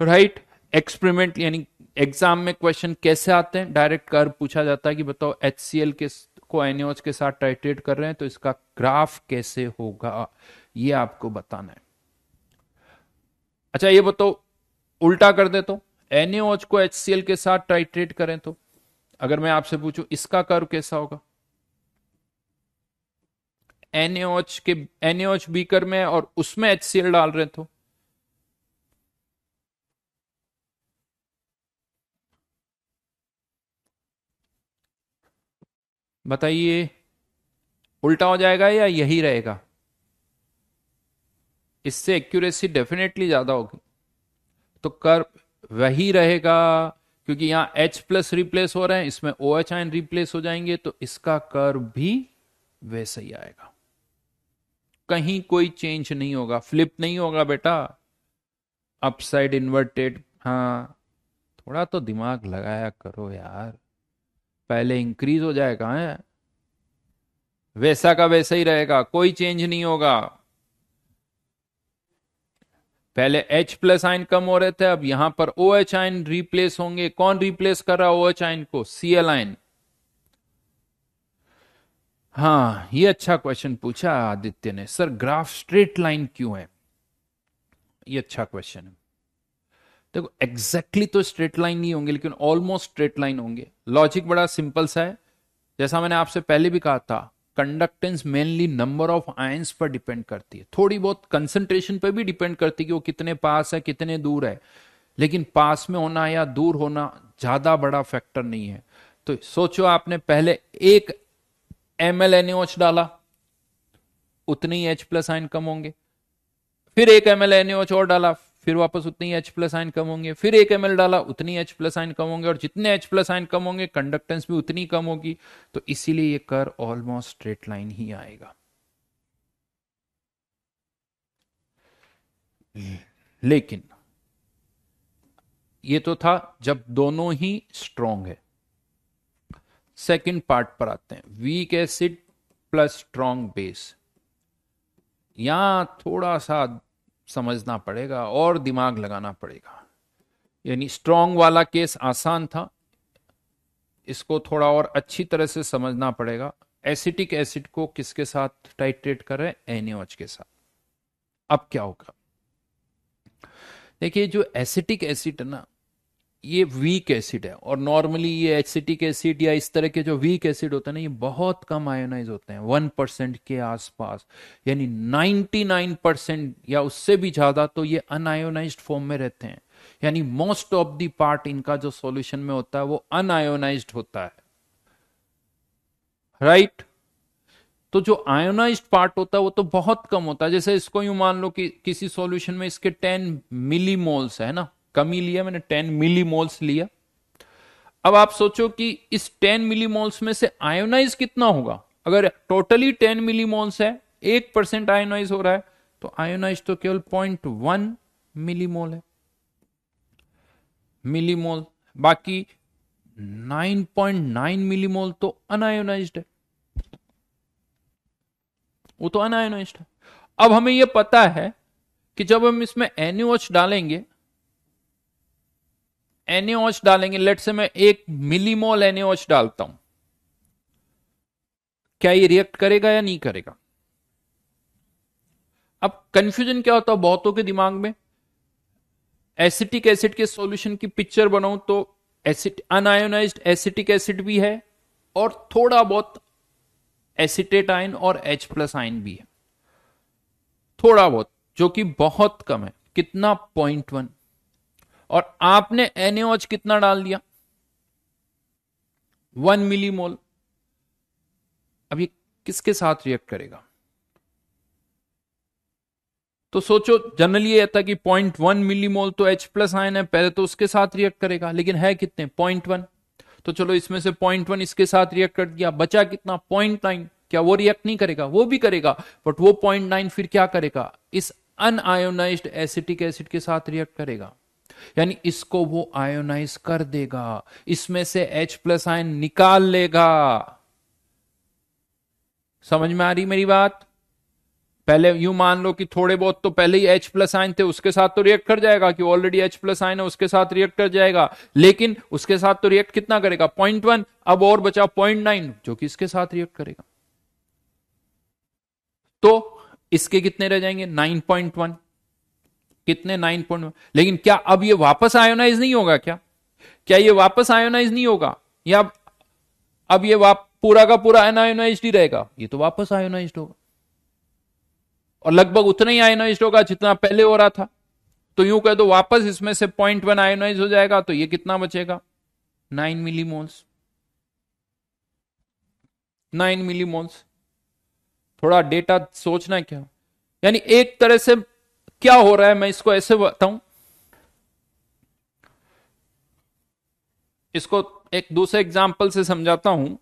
राइट एक्सपेरिमेंट यानी एग्जाम में क्वेश्चन कैसे आते हैं डायरेक्ट कर पूछा जाता है कि बताओ एच सी एल के को एनओच e के साथ टाइट्रेट कर रहे हैं तो इसका ग्राफ कैसे होगा ये आपको बताना है अच्छा ये बताओ उल्टा कर दे तो एनएच को एच के साथ टाइट्रेट करें तो अगर मैं आपसे पूछूं इसका कर्व कैसा होगा एनएच के एनएच बीकर में और उसमें एच डाल रहे तो बताइए उल्टा हो जाएगा या यही रहेगा इससे एक्यूरेसी डेफिनेटली ज़्यादा होगी तो कर वही रहेगा क्योंकि यहां एच प्लस रिप्लेस हो रहे हैं इसमें ओ एच आयन रिप्लेस हो जाएंगे तो इसका कर भी वैसे ही आएगा कहीं कोई चेंज नहीं होगा फ्लिप नहीं होगा बेटा अपसाइड इन्वर्टेड हाँ थोड़ा तो दिमाग लगाया करो यार पहले इंक्रीज हो जाएगा है वैसा का वैसा ही रहेगा कोई चेंज नहीं होगा पहले H प्लस आइन कम हो रहे थे अब यहां पर ओ एच आइन रिप्लेस होंगे कौन रिप्लेस कर रहा है ओ एच आइन को सी एल आइन हाँ ये अच्छा क्वेश्चन पूछा आदित्य ने सर ग्राफ स्ट्रेट लाइन क्यों है ये अच्छा क्वेश्चन है देखो एग्जैक्टली exactly तो स्ट्रेट लाइन नहीं होंगे लेकिन ऑलमोस्ट स्ट्रेट लाइन होंगे लॉजिक बड़ा सिंपल सा है जैसा मैंने आपसे पहले भी कहा था conductance mainly number of ions पर डिपेंड करती है थोड़ी बहुत कंसंट्रेशन पर भी डिपेंड करती है कि वो कितने पास है कितने दूर है लेकिन पास में होना या दूर होना ज्यादा बड़ा फैक्टर नहीं है तो सोचो आपने पहले एक एम एल डाला उतनी एच प्लस आयन कम होंगे फिर एक एम एल और डाला फिर वापस उतनी एच प्लस आइन कम होंगे फिर एक एम डाला उतनी एच प्लस आइन कम होंगे और जितने एच प्लस आइन कम होंगे कंडक्टेंस भी उतनी कम होगी तो इसीलिए ये कर ऑलमोस्ट स्ट्रेट लाइन ही आएगा लेकिन ये तो था जब दोनों ही स्ट्रॉन्ग है सेकंड पार्ट पर आते हैं weak acid plus strong base यहां थोड़ा सा समझना पड़ेगा और दिमाग लगाना पड़ेगा यानी स्ट्रांग वाला केस आसान था इसको थोड़ा और अच्छी तरह से समझना पड़ेगा एसिटिक एसिड को किसके साथ टाइट्रेट करें एनएच के साथ अब क्या होगा देखिए जो एसिटिक एसिड है ना ये वीक एसिड है और नॉर्मली ये एसिटिक एसिड या इस तरह के जो वीक एसिड होते हैं ना ये बहुत कम आयोनाइज होते हैं वन परसेंट के आसपास यानी नाइन्टी नाइन परसेंट या उससे भी ज्यादा तो ये अनआयोनाइज फॉर्म में रहते हैं यानी मोस्ट ऑफ द पार्ट इनका जो सॉल्यूशन में होता है वो अनआयोनाइज होता है राइट right? तो जो आयोनाइज पार्ट होता है वो तो बहुत कम होता है जैसे इसको यूं मान लो कि किसी सॉल्यूशन में इसके 10 मिलीमोल्स है ना कम ही लिया मैंने टेन मिली मोल्स लिया अब आप सोचो कि इस टेन मिली मोल्स में से आयोनाइज कितना होगा अगर टोटली टेन मिली मोल्स है एक परसेंट आयोनाइज हो रहा है तो आयोनाइज तो केवल पॉइंट वन मिलीमोल है मिलीमोल बाकी 9.9 मिलीमोल तो अनायोनाइज्ड है वो तो अनायोनाइज्ड है अब हमें यह पता है कि जब हम इसमें एनओएच डालेंगे एनएच डालेंगे लेट से मैं एक मिलीमोल एनएच डालता हूं क्या ये रिएक्ट करेगा या नहीं करेगा अब कंफ्यूजन क्या होता है बहुतों के दिमाग में एसिटिक एसिड के सॉल्यूशन की पिक्चर बनाऊं तो एसिड अनायोनाइज एसिटिक एसिड भी है और थोड़ा बहुत एसिटेट आयन और एच प्लस आयन भी है थोड़ा बहुत जो कि बहुत कम है कितना पॉइंट वन और आपने एनएच कितना डाल दिया वन मिली मोल अब ये किसके साथ रिएक्ट करेगा तो सोचो जनरली ये था कि पॉइंट वन मिली मोल तो एच प्लस आयन है पहले तो उसके साथ रिएक्ट करेगा लेकिन है कितने पॉइंट वन तो चलो इसमें से पॉइंट वन इसके साथ रिएक्ट कर दिया बचा कितना पॉइंट नाइन क्या वो रिएक्ट नहीं करेगा वो भी करेगा बट वो पॉइंट नाइन फिर क्या करेगा इस अनआयोनाइज्ड एसिटिक एसिड के साथ रिएक्ट करेगा यानी इसको वो आयोनाइज कर देगा इसमें से एच प्लस आयन निकाल लेगा समझ में आ रही मेरी बात पहले यू मान लो कि थोड़े बहुत तो पहले ही H प्लस आयन थे उसके साथ तो रिएक्ट कर जाएगा कि ऑलरेडी H प्लस आयन है उसके साथ रिएक्ट कर जाएगा लेकिन उसके साथ तो रिएक्ट कितना करेगा पॉइंट वन अब और बचा पॉइंट नाइन जो कि इसके साथ रिएक्ट करेगा तो इसके कितने रह जाएंगे नाइन पॉइंट वन कितने नाइन पॉइंट लेकिन क्या अब ये वापस आयोनाइज नहीं होगा क्या क्या ये वापस आयोनाइज नहीं होगा या अब ये वाप पूरा का पूरा अनायोनाइज ही रहेगा ये तो वापस आयोनाइज होगा और लगभग उतना ही आयोनाइज होगा जितना पहले हो रहा था तो यूं कह दो वापस इसमें से पॉइंट वन आयोनाइज हो जाएगा तो ये कितना बचेगा nine millimoles nine millimoles थोड़ा डेटा सोचना क्या यानी एक तरह से क्या हो रहा है मैं इसको ऐसे बताऊं इसको एक दूसरे एग्जाम्पल से समझाता हूं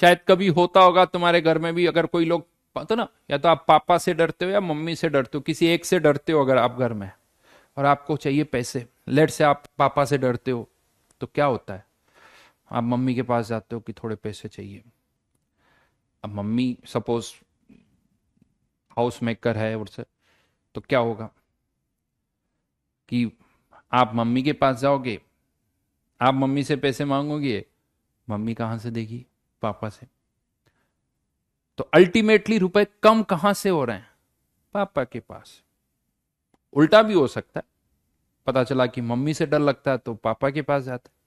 शायद कभी होता होगा तुम्हारे घर में भी अगर कोई लोग तो ना या तो आप पापा से डरते हो या मम्मी से डरते हो किसी एक से डरते हो अगर आप घर में और आपको चाहिए पैसे लेट से आप पापा से डरते हो तो क्या होता है आप मम्मी के पास जाते हो कि थोड़े पैसे चाहिए अब मम्मी सपोज हाउस मेकर है और से तो क्या होगा कि आप मम्मी के पास जाओगे आप मम्मी से पैसे मांगोगे मम्मी कहां से देगी पापा से तो अल्टीमेटली रुपए कम कहां से हो रहे हैं पापा के पास उल्टा भी हो सकता है पता चला कि मम्मी से डर लगता है तो पापा के पास जाता है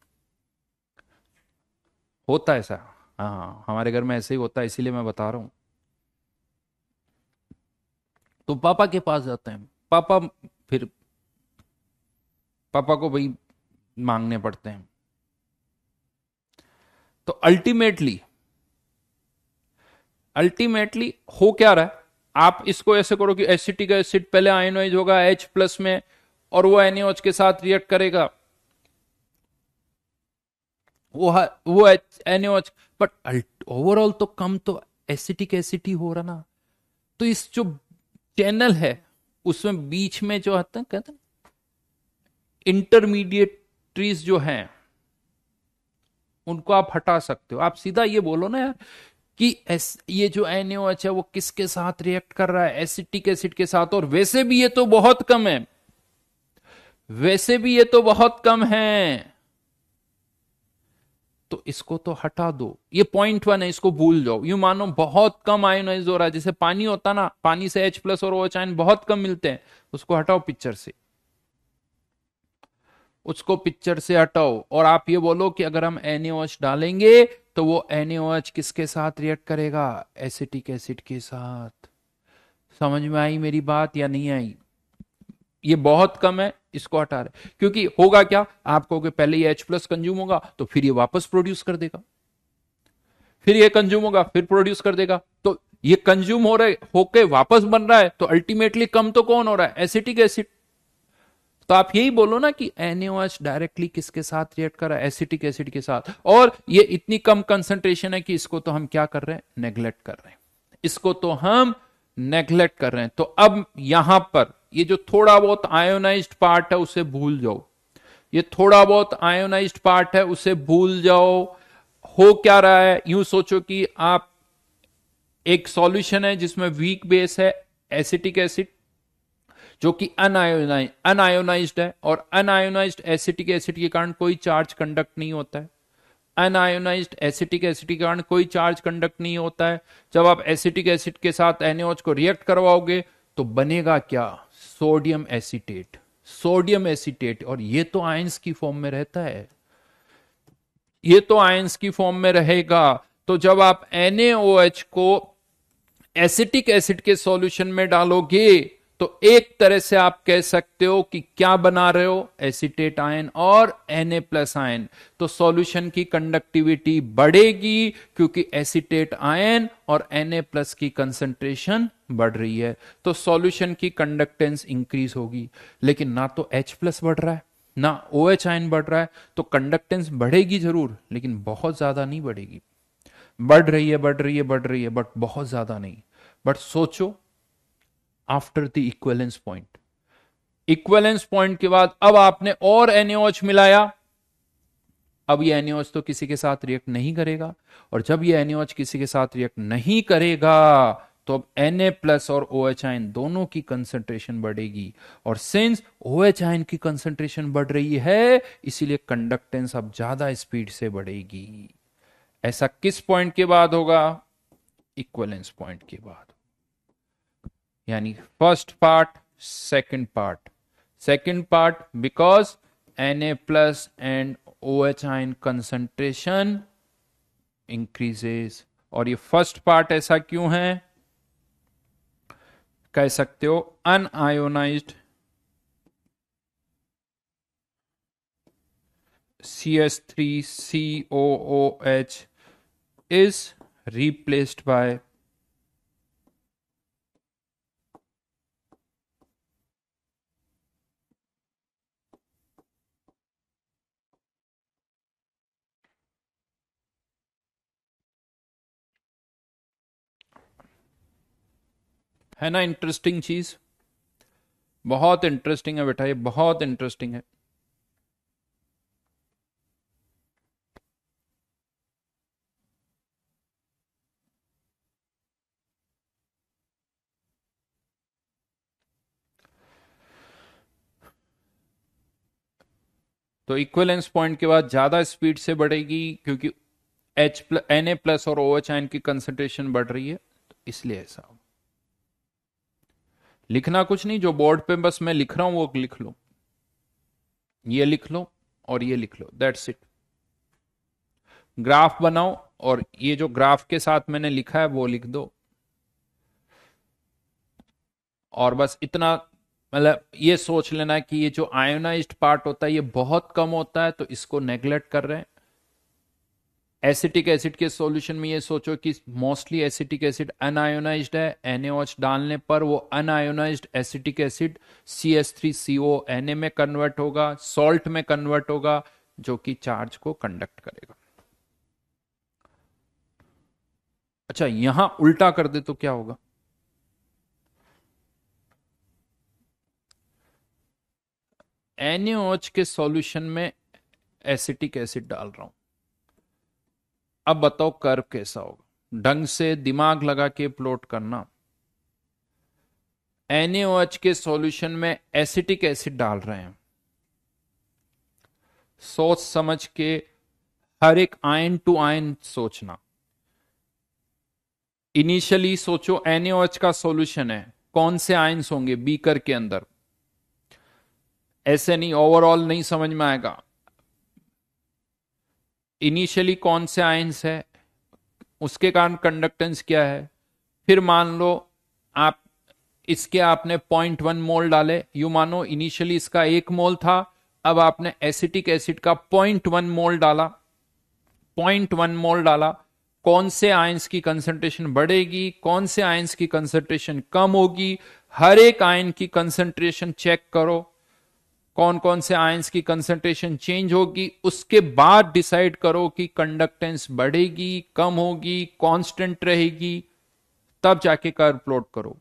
होता है ऐसा हाँ हमारे घर में ऐसे ही होता है इसीलिए मैं बता रहा हूं तो पापा के पास जाते हैं पापा फिर पापा को भाई मांगने पड़ते हैं तो अल्टीमेटली अल्टीमेटली हो क्या रहा है आप इसको ऐसे करो कि एसिटिक एसिड पहले आयनोइज होगा एच प्लस में और वो एनएच के साथ रिएक्ट करेगा वो वो एनएच बट ओवरऑल तो कम तो एसिटिक एसिड ही हो रहा ना तो इस जो चैनल है उसमें बीच में जो आता कहते इंटरमीडिएट ट्रीज जो हैं उनको आप हटा सकते हो आप सीधा ये बोलो ना यार कि एस, ये जो एन है वो किसके साथ रिएक्ट कर रहा है एसिटिक एसिड के साथ और वैसे भी ये तो बहुत कम है वैसे भी ये तो बहुत कम है तो इसको तो हटा दो ये पॉइंट वन है इसको भूल जाओ यू मानो बहुत कम आयोनाइज हो रहा है जैसे पानी होता ना पानी से एच प्लस और ओ आयन बहुत कम मिलते हैं उसको हटाओ पिक्चर से उसको पिक्चर से हटाओ और आप ये बोलो कि अगर हम एन डालेंगे तो वो एन किसके साथ रिएक्ट करेगा एसिटिक एसिड के साथ समझ में आई मेरी बात या नहीं आई ये बहुत कम है इसको हटा रहे क्योंकि होगा क्या आप कहोगे पहले ये एच प्लस कंज्यूम होगा तो फिर ये वापस प्रोड्यूस कर देगा फिर ये कंज्यूम होगा फिर प्रोड्यूस कर देगा तो ये कंज्यूम हो रहे होके वापस बन रहा है तो अल्टीमेटली कम तो कौन हो रहा है एसिटिक एसिड तो आप यही बोलो ना कि एनएच डायरेक्टली किसके साथ रिएक्ट कर रहा है एसिटिक एसिड के साथ और ये इतनी कम कंसंट्रेशन है कि इसको तो हम क्या कर रहे हैं नेग्लेक्ट कर रहे हैं इसको तो हम नेग्लेक्ट कर रहे हैं तो अब यहां पर ये जो थोड़ा बहुत आयोनाइज पार्ट है उसे भूल जाओ ये थोड़ा बहुत आयोनाइज पार्ट है उसे भूल जाओ हो क्या रहा है यूं सोचो कि आप एक सॉल्यूशन है जिसमें वीक बेस है एसिटिक एसिड जो कि अनायोनाइज है और अनायोनाइज एसिटिक एसिड के कारण कोई चार्ज कंडक्ट नहीं होता है अनायोनाइज एसिटिक एसिड के कारण कोई चार्ज कंडक्ट नहीं होता है जब आप एसिटिक एसिड के साथ एनएच को रिएक्ट करवाओगे तो बनेगा क्या सोडियम एसिटेट सोडियम एसिटेट और ये तो आयंस की फॉर्म में रहता है ये तो आयंस की फॉर्म में रहेगा तो जब आप NaOH को एसिटिक एसिड के सॉल्यूशन में डालोगे तो एक तरह से आप कह सकते हो कि क्या बना रहे हो एसिटेट आयन और ए प्लस आयन तो सॉल्यूशन की कंडक्टिविटी बढ़ेगी क्योंकि एसिटेट आयन और एन ए प्लस की कंसंट्रेशन बढ़ रही है तो सॉल्यूशन की कंडक्टेंस इंक्रीज होगी लेकिन ना तो एच प्लस बढ़ रहा है ना ओ OH एच आयन बढ़ रहा है तो कंडक्टेंस बढ़ेगी जरूर लेकिन बहुत ज्यादा नहीं बढ़ेगी बढ़ रही है बढ़ रही है बढ़ रही है बट बहुत ज्यादा नहीं बट सोचो after the equivalence point equivalence point के बाद अब आपने और एनएच मिलाया अब ये एनएच तो किसी के साथ रिएक्ट नहीं करेगा और जब ये एनएच किसी के साथ रिएक्ट नहीं करेगा तो अब Na प्लस और ओ OH दोनों की कंसेंट्रेशन बढ़ेगी और सिंस ओ OH की कंसेंट्रेशन बढ़ रही है इसीलिए कंडक्टेंस अब ज्यादा स्पीड से बढ़ेगी ऐसा किस पॉइंट के बाद होगा इक्वलेंस पॉइंट के बाद यानी first part second part second part because N A plus and O H ion concentration increases और ये फर्स्ट पार्ट ऐसा क्यों है कह सकते हो ionise C S three C O O H is replaced by है ना इंटरेस्टिंग चीज बहुत इंटरेस्टिंग है बेटा ये बहुत इंटरेस्टिंग है तो इक्वलेंस पॉइंट के बाद ज्यादा स्पीड से बढ़ेगी क्योंकि H plus N A plus और ओ एच एन की कंसेंट्रेशन बढ़ रही है तो इसलिए ऐसा लिखना कुछ नहीं जो बोर्ड पे बस मैं लिख रहा हूं वो लिख लो ये लिख लो और ये लिख लो दैट्स इट ग्राफ बनाओ और ये जो ग्राफ के साथ मैंने लिखा है वो लिख दो और बस इतना मतलब ये सोच लेना कि ये जो आयोनाइज पार्ट होता है ये बहुत कम होता है तो इसको नेग्लेक्ट कर रहे हैं एसिटिक एसिड के सॉल्यूशन में ये सोचो कि मोस्टली एसिटिक एसिड अनआयोनाइज है एनएच डालने पर वो unionised acetic acid C S three C O N में कन्वर्ट होगा सॉल्ट में कन्वर्ट होगा जो कि चार्ज को कंडक्ट करेगा अच्छा यहां उल्टा कर दे तो क्या होगा एनएच के सॉल्यूशन में एसिटिक एसिड डाल रहा हूं अब बताओ कर्व कैसा होगा ढंग से दिमाग लगा के प्लॉट करना एनएच के सॉल्यूशन में एसिटिक एसिड डाल रहे हैं सोच समझ के हर एक आयन टू आयन सोचना इनिशियली सोचो एनएच का सॉल्यूशन है कौन से आयन्स होंगे बीकर के अंदर ऐसे नहीं ओवरऑल नहीं समझ में आएगा इनिशियली कौन से आयंस है उसके कारण कंडक्टेंस क्या है फिर मान लो आप इसके आपने पॉइंट वन मोल डाले यू मानो इनिशियली इसका एक मोल था अब आपने एसिटिक एसिड का पॉइंट वन मोल डाला पॉइंट वन मोल डाला कौन से आयंस की कंसंट्रेशन बढ़ेगी कौन से आयंस की कंसंट्रेशन कम होगी हर एक आयन की कंसंट्रेशन चेक करो कौन कौन से आयंस की कंसंट्रेशन चेंज होगी उसके बाद डिसाइड करो कि कंडक्टेंस बढ़ेगी कम होगी कांस्टेंट रहेगी तब जाके कर प्लॉट करो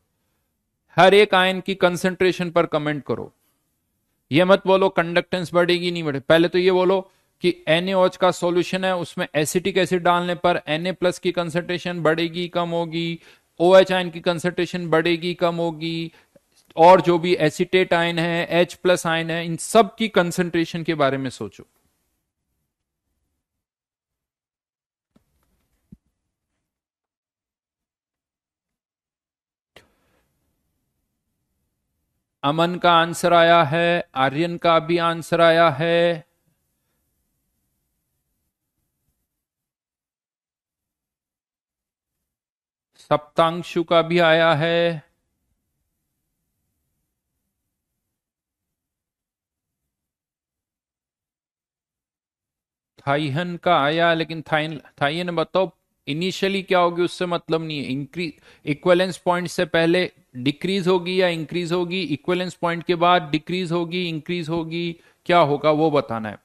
हर एक आयन की कंसंट्रेशन पर कमेंट करो ये मत बोलो कंडक्टेंस बढ़ेगी नहीं बढ़ेगी पहले तो ये बोलो कि NaOH का सॉल्यूशन है उसमें एसिटिक एसिड डालने पर ए प्लस की कंसंट्रेशन बढ़ेगी कम होगी ओ OH आयन की कंसंट्रेशन बढ़ेगी कम होगी और जो भी एसिटेट आयन है एच प्लस आयन है इन सब की कंसंट्रेशन के बारे में सोचो अमन का आंसर आया है आर्यन का भी आंसर आया है सप्तांशु का भी आया है थाइहन का आया लेकिन थाइन थाइहन बताओ इनिशियली क्या होगी उससे मतलब नहीं है इंक्रीज इक्वेलेंस पॉइंट से पहले डिक्रीज होगी या इंक्रीज होगी इक्वेलेंस पॉइंट के बाद डिक्रीज होगी इंक्रीज होगी क्या होगा वो बताना है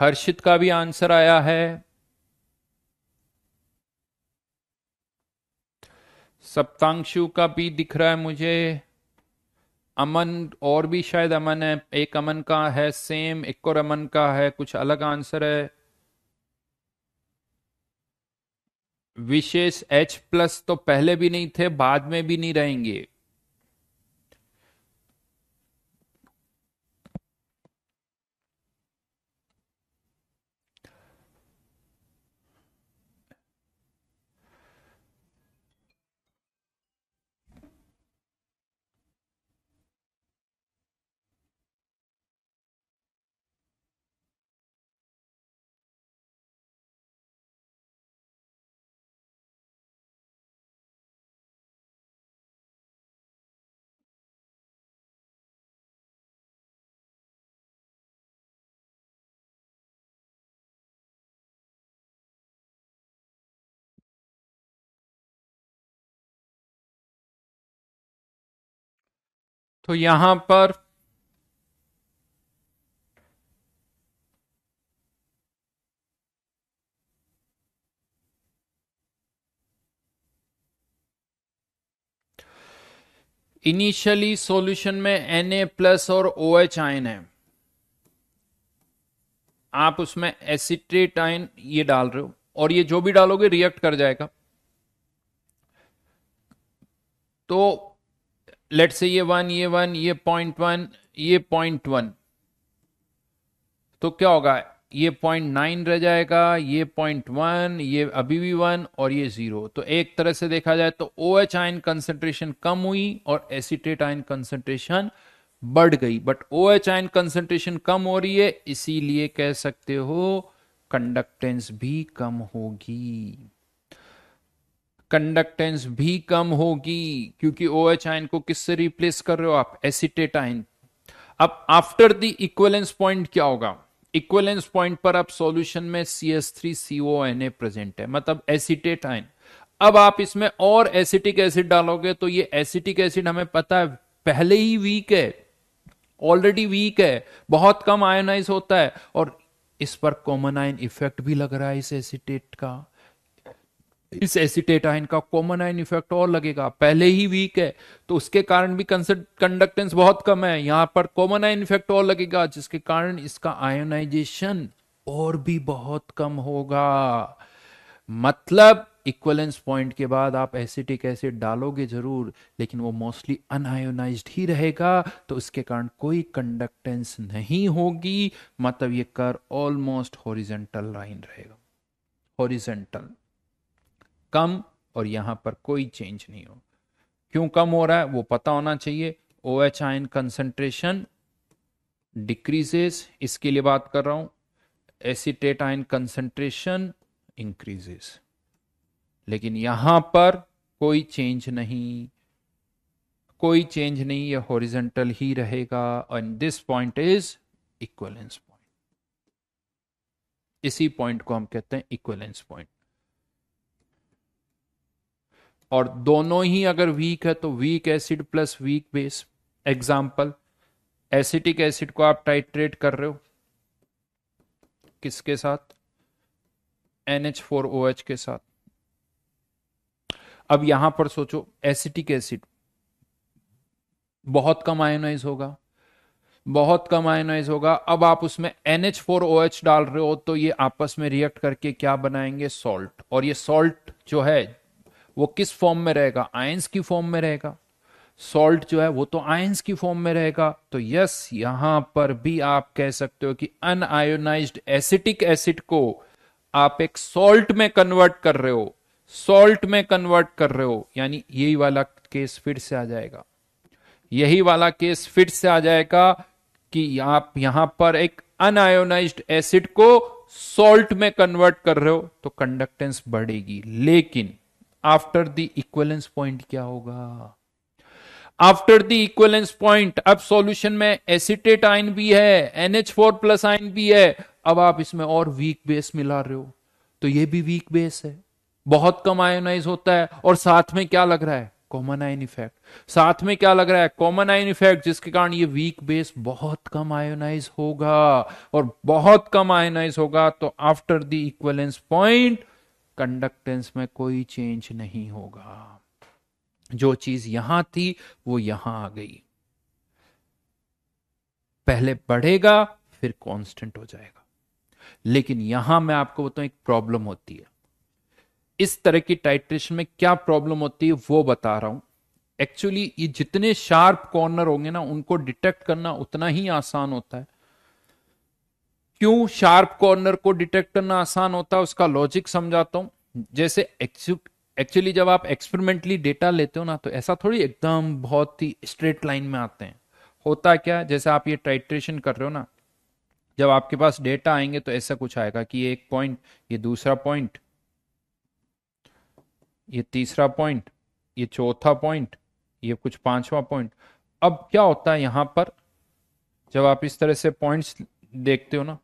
हर्षित का भी आंसर आया है सप्तांशु का भी दिख रहा है मुझे अमन और भी शायद अमन है एक अमन का है सेम एक और अमन का है कुछ अलग आंसर है विशेष एच प्लस तो पहले भी नहीं थे बाद में भी नहीं रहेंगे तो यहां पर इनिशियली सॉल्यूशन में Na प्लस और ओ एच आयन है आप उसमें एसिट्रेट आयन ये डाल रहे हो और ये जो भी डालोगे रिएक्ट कर जाएगा तो लेट से ये वन ये वन ये पॉइंट वन ये पॉइंट वन तो क्या होगा ये पॉइंट नाइन रह जाएगा ये पॉइंट वन ये अभी भी वन और ये जीरो तो एक तरह से देखा जाए तो ओ एच आयन कंसेंट्रेशन कम हुई और एसिटेट आयन कंसेंट्रेशन बढ़ गई but O H ion concentration कम हो रही है इसीलिए कह सकते हो कंडक्टेंस भी कम होगी कंडक्टेंस भी कम होगी क्योंकि ओ एच आयन को किससे रिप्लेस कर रहे हो आप एसिटेट आयन अब आफ्टर द इक्वेलेंस पॉइंट क्या होगा इक्वेलेंस पॉइंट पर आप सॉल्यूशन में C S three CO N A present है मतलब एसिटेट आयन अब आप इसमें और एसिटिक एसिड डालोगे तो ये एसिटिक एसिड हमें पता है पहले ही वीक है ऑलरेडी वीक है बहुत कम आयोनाइज होता है और इस पर कॉमन आयन इफेक्ट भी लग रहा है इस एसिटेट का इस एसिटेट आइन का कॉमन आइन इफेक्ट और लगेगा पहले ही वीक है तो उसके कारण भी कंडक्टेंस बहुत कम है यहां पर कॉमन आइन इफेक्ट और लगेगा जिसके कारण इसका आयोनाइजेशन और भी बहुत कम होगा मतलब इक्वलेंस पॉइंट के बाद आप एसिटिक एसिड डालोगे जरूर लेकिन वो मोस्टली अनआयोनाइज ही रहेगा तो उसके कारण कोई कंडक्टेंस नहीं होगी मतलब ये कर ऑलमोस्ट हॉरिजेंटल लाइन रहेगा हॉरिजेंटल कम और यहां पर कोई चेंज नहीं हो क्यों कम हो रहा है वो पता होना चाहिए O H ion concentration decreases इसके लिए बात कर रहा हूं एसिटेट आयन कंसेंट्रेशन इंक्रीजेस लेकिन यहां पर कोई चेंज नहीं कोई चेंज नहीं ये हॉरिजेंटल ही रहेगा and this point is equivalence point इसी पॉइंट को हम कहते हैं इक्वलेंस पॉइंट और दोनों ही अगर वीक है तो weak acid plus weak base example acetic acid को आप टाइट्रेट कर रहे हो किसके साथ NH4OH के साथ अब यहां पर सोचो एसिटिक एसिड बहुत कम आयोनाइज होगा बहुत कम आयोनाइज होगा अब आप उसमें NH4OH डाल रहे हो तो ये आपस में रिएक्ट करके क्या बनाएंगे सॉल्ट और ये सॉल्ट जो है वो किस फॉर्म में रहेगा आयंस की फॉर्म में रहेगा सॉल्ट जो है वो तो आयंस की फॉर्म में रहेगा तो यस यहां पर भी आप कह सकते हो कि आयोनाइज एसिटिक एसिड को आप एक सॉल्ट में कन्वर्ट कर रहे हो सॉल्ट में कन्वर्ट कर रहे हो यानी यही वाला केस फिर से आ जाएगा यही वाला केस फिर से आ जाएगा कि आप यहां पर एक आयोनाइज एसिड को सॉल्ट में कन्वर्ट कर रहे हो तो कंडक्टेंस बढ़ेगी लेकिन आफ्टर द इक्वेलेंस पॉइंट क्या होगा आफ्टर द इक्वेलेंस पॉइंट अब सॉल्यूशन में एसिटेट आयन भी है एनएच फोर प्लस आयन भी है अब आप इसमें और वीक बेस मिला रहे हो तो ये भी वीक बेस है बहुत कम आयोनाइज होता है और साथ में क्या लग रहा है कॉमन आयन इफेक्ट साथ में क्या लग रहा है कॉमन आयन इफेक्ट जिसके कारण ये वीक बेस बहुत कम आयोनाइज होगा और बहुत कम आयोनाइज होगा तो after the equivalence point conductance में कोई चेंज नहीं होगा जो चीज यहां थी वो यहां आ गई पहले बढ़ेगा फिर कांस्टेंट हो जाएगा लेकिन यहां मैं आपको बताऊं एक प्रॉब्लम होती है इस तरह की टाइट्रेशन में क्या प्रॉब्लम होती है वो बता रहा हूं एक्चुअली ये जितने शार्प कॉर्नर होंगे ना उनको डिटेक्ट करना उतना ही आसान होता है क्यों शार्प कॉर्नर को डिटेक्ट करना आसान होता है उसका लॉजिक समझाता हूं जैसे एक्चुअली जब आप एक्सपेरिमेंटली डेटा लेते हो ना तो ऐसा थोड़ी एकदम बहुत ही स्ट्रेट लाइन में आते हैं होता क्या जैसे आप ये टाइट्रेशन कर रहे हो ना जब आपके पास डेटा आएंगे तो ऐसा कुछ आएगा कि ये एक पॉइंट ये दूसरा पॉइंट ये तीसरा पॉइंट ये चौथा पॉइंट ये कुछ पांचवा पॉइंट अब क्या होता है यहां पर जब आप इस तरह से पॉइंट्स देखते हो ना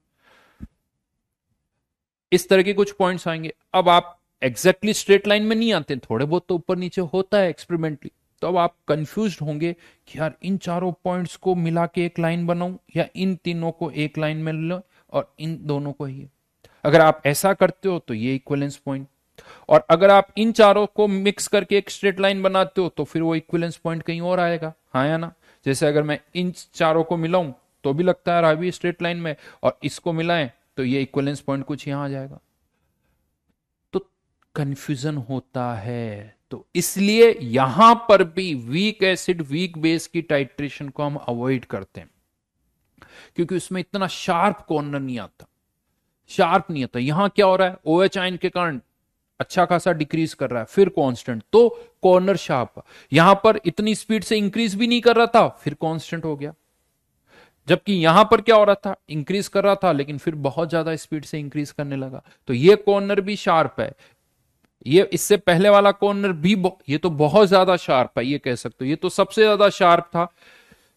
इस तरह के कुछ पॉइंट्स आएंगे अब आप एग्जैक्टली स्ट्रेट लाइन में नहीं आते थोड़े बहुत तो ऊपर नीचे होता है एक्सपेरिमेंटली तो अब आप कंफ्यूज होंगे कि यार इन चारों पॉइंट्स को मिला के एक लाइन बनाऊं या इन तीनों को एक लाइन में लो और इन दोनों को ही अगर आप ऐसा करते हो तो ये इक्वलेंस पॉइंट और अगर आप इन चारों को मिक्स करके एक स्ट्रेट लाइन बनाते हो तो फिर वो इक्वलेंस पॉइंट कहीं और आएगा हाँ या ना जैसे अगर मैं इन चारों को मिलाऊं तो भी लगता है रावी स्ट्रेट लाइन में और इसको मिलाएं तो ये इक्वलेंस पॉइंट कुछ यहां आ जाएगा तो कंफ्यूजन होता है तो इसलिए यहां पर भी वीक एसिड वीक बेस की टाइट्रेशन को हम अवॉइड करते हैं क्योंकि उसमें इतना शार्प कॉर्नर नहीं आता शार्प नहीं आता यहां क्या हो रहा है ओ एच आइन के कारण अच्छा खासा डिक्रीज कर रहा है फिर कांस्टेंट तो कॉर्नर शार्प यहां पर इतनी स्पीड से इंक्रीज भी नहीं कर रहा था फिर कांस्टेंट हो गया जबकि यहां पर क्या हो रहा था इंक्रीज कर रहा था लेकिन फिर बहुत ज्यादा स्पीड से इंक्रीज करने लगा तो ये कॉर्नर भी शार्प है ये इससे पहले वाला कॉर्नर भी ये तो बहुत ज्यादा शार्प है ये कह सकते हो ये तो सबसे ज्यादा शार्प था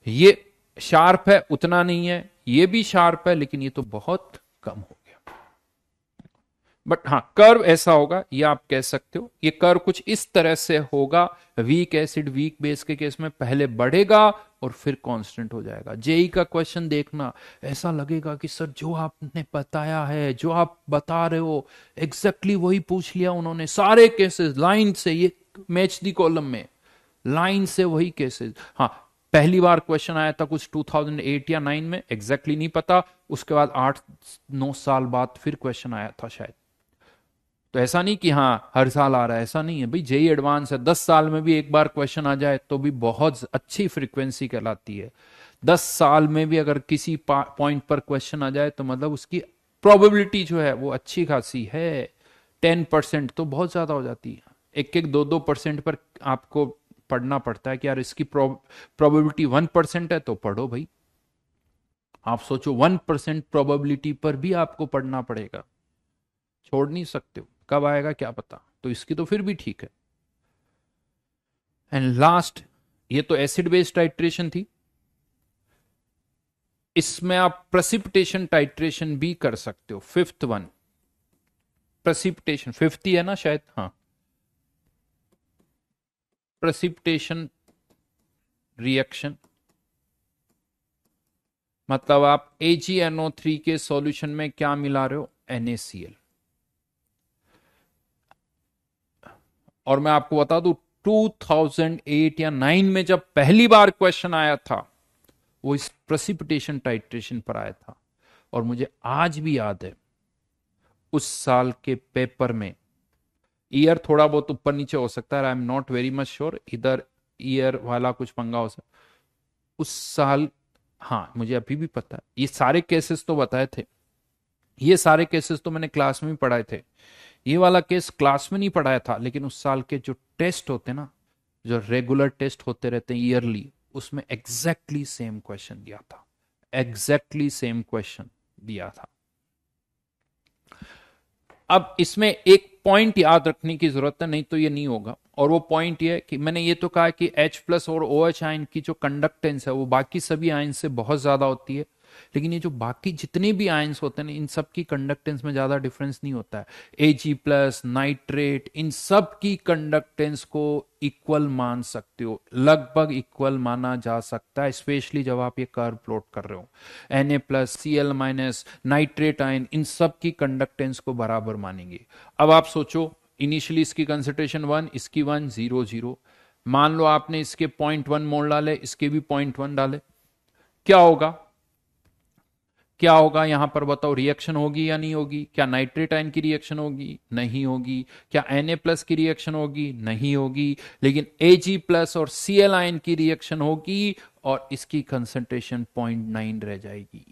ये शार्प है उतना नहीं है ये भी शार्प है लेकिन ये तो बहुत कम हो बट हाँ कर्व ऐसा होगा ये आप कह सकते हो ये कर्व कुछ इस तरह से होगा वीक एसिड वीक बेस के केस में पहले बढ़ेगा और फिर कांस्टेंट हो जाएगा जेई e का क्वेश्चन देखना ऐसा लगेगा कि सर जो आपने बताया है जो आप बता रहे हो एग्जैक्टली exactly वही पूछ लिया उन्होंने सारे केसेस लाइन से ये मैच दी कॉलम में लाइन से वही केसेस हाँ पहली बार क्वेश्चन आया था कुछ 2008 या 9 में एग्जैक्टली exactly नहीं पता उसके बाद आठ नौ साल बाद फिर क्वेश्चन आया था शायद तो ऐसा नहीं कि हाँ हर साल आ रहा है ऐसा नहीं है भाई जेई एडवांस e है दस साल में भी एक बार क्वेश्चन आ जाए तो भी बहुत अच्छी फ्रिक्वेंसी कहलाती है दस साल में भी अगर किसी पॉइंट पर क्वेश्चन आ जाए तो मतलब उसकी प्रोबेबिलिटी जो है वो अच्छी खासी है टेन परसेंट तो बहुत ज्यादा हो जाती है एक एक दो दो परसेंट पर आपको पढ़ना पड़ता है कि यार इसकी प्रोबेबिलिटी वन परसेंट है तो पढ़ो भाई आप सोचो वन परसेंट प्रोबेबिलिटी पर भी आपको पढ़ना पड़ेगा छोड़ नहीं सकते हो कब आएगा क्या पता तो इसकी तो फिर भी ठीक है एंड लास्ट ये तो एसिड बेस्ड टाइट्रेशन थी इसमें आप प्रसिप्टेशन टाइट्रेशन भी कर सकते हो फिफ्थ वन प्रसिप्टेशन फिफ्थ ही है ना शायद हाँ प्रसिप्टेशन रिएक्शन मतलब आप AgNO3 के सॉल्यूशन में क्या मिला रहे हो NaCl और मैं आपको बता दू 2008 या 9 में जब पहली बार क्वेश्चन आया था वो इस प्रसिपिटेशन टाइट्रेशन पर आया था और मुझे आज भी याद है उस साल के पेपर में ईयर थोड़ा बहुत ऊपर नीचे हो सकता है I am not very much sure इधर ईयर वाला कुछ पंगा हो सकता उस साल हाँ मुझे अभी भी पता है ये सारे केसेस तो बताए थे ये सारे केसेस तो मैंने क्लास में भी पढ़ाए थे ये वाला केस क्लास में नहीं पढ़ाया था लेकिन उस साल के जो टेस्ट होते ना जो रेगुलर टेस्ट होते रहते हैं ईयरली उसमें एग्जैक्टली सेम क्वेश्चन दिया था एग्जैक्टली सेम क्वेश्चन दिया था अब इसमें एक पॉइंट याद रखने की जरूरत है नहीं तो ये नहीं होगा और वो पॉइंट ये कि मैंने ये तो कहा कि H प्लस और ओ OH एच आयन की जो कंडक्टेंस है वो बाकी सभी आयन से बहुत ज्यादा होती है लेकिन ये जो बाकी जितने भी आयंस होते हैं इन सब की कंडक्टेंस में ज्यादा डिफरेंस नहीं होता है ए जी प्लस नाइट्रेट इन सब की कंडक्टेंस को इक्वल मान सकते हो लगभग इक्वल माना जा सकता है स्पेशली जब आप ये कर प्लॉट कर रहे हो N A plus C L minus nitrate ion इन सब की कंडक्टेंस को बराबर मानेंगे अब आप सोचो इनिशियली इसकी कंसेंट्रेशन वन इसकी वन जीरो जीरो मान लो आपने इसके पॉइंट वन मोड़ डाले इसके भी पॉइंट वन डाले क्या होगा क्या होगा यहां पर बताओ रिएक्शन होगी या नहीं होगी क्या नाइट्रेट आयन की रिएक्शन होगी नहीं होगी क्या एन प्लस की रिएक्शन होगी नहीं होगी लेकिन ए प्लस और सी एल आयन की रिएक्शन होगी और इसकी कंसेंट्रेशन पॉइंट नाइन रह जाएगी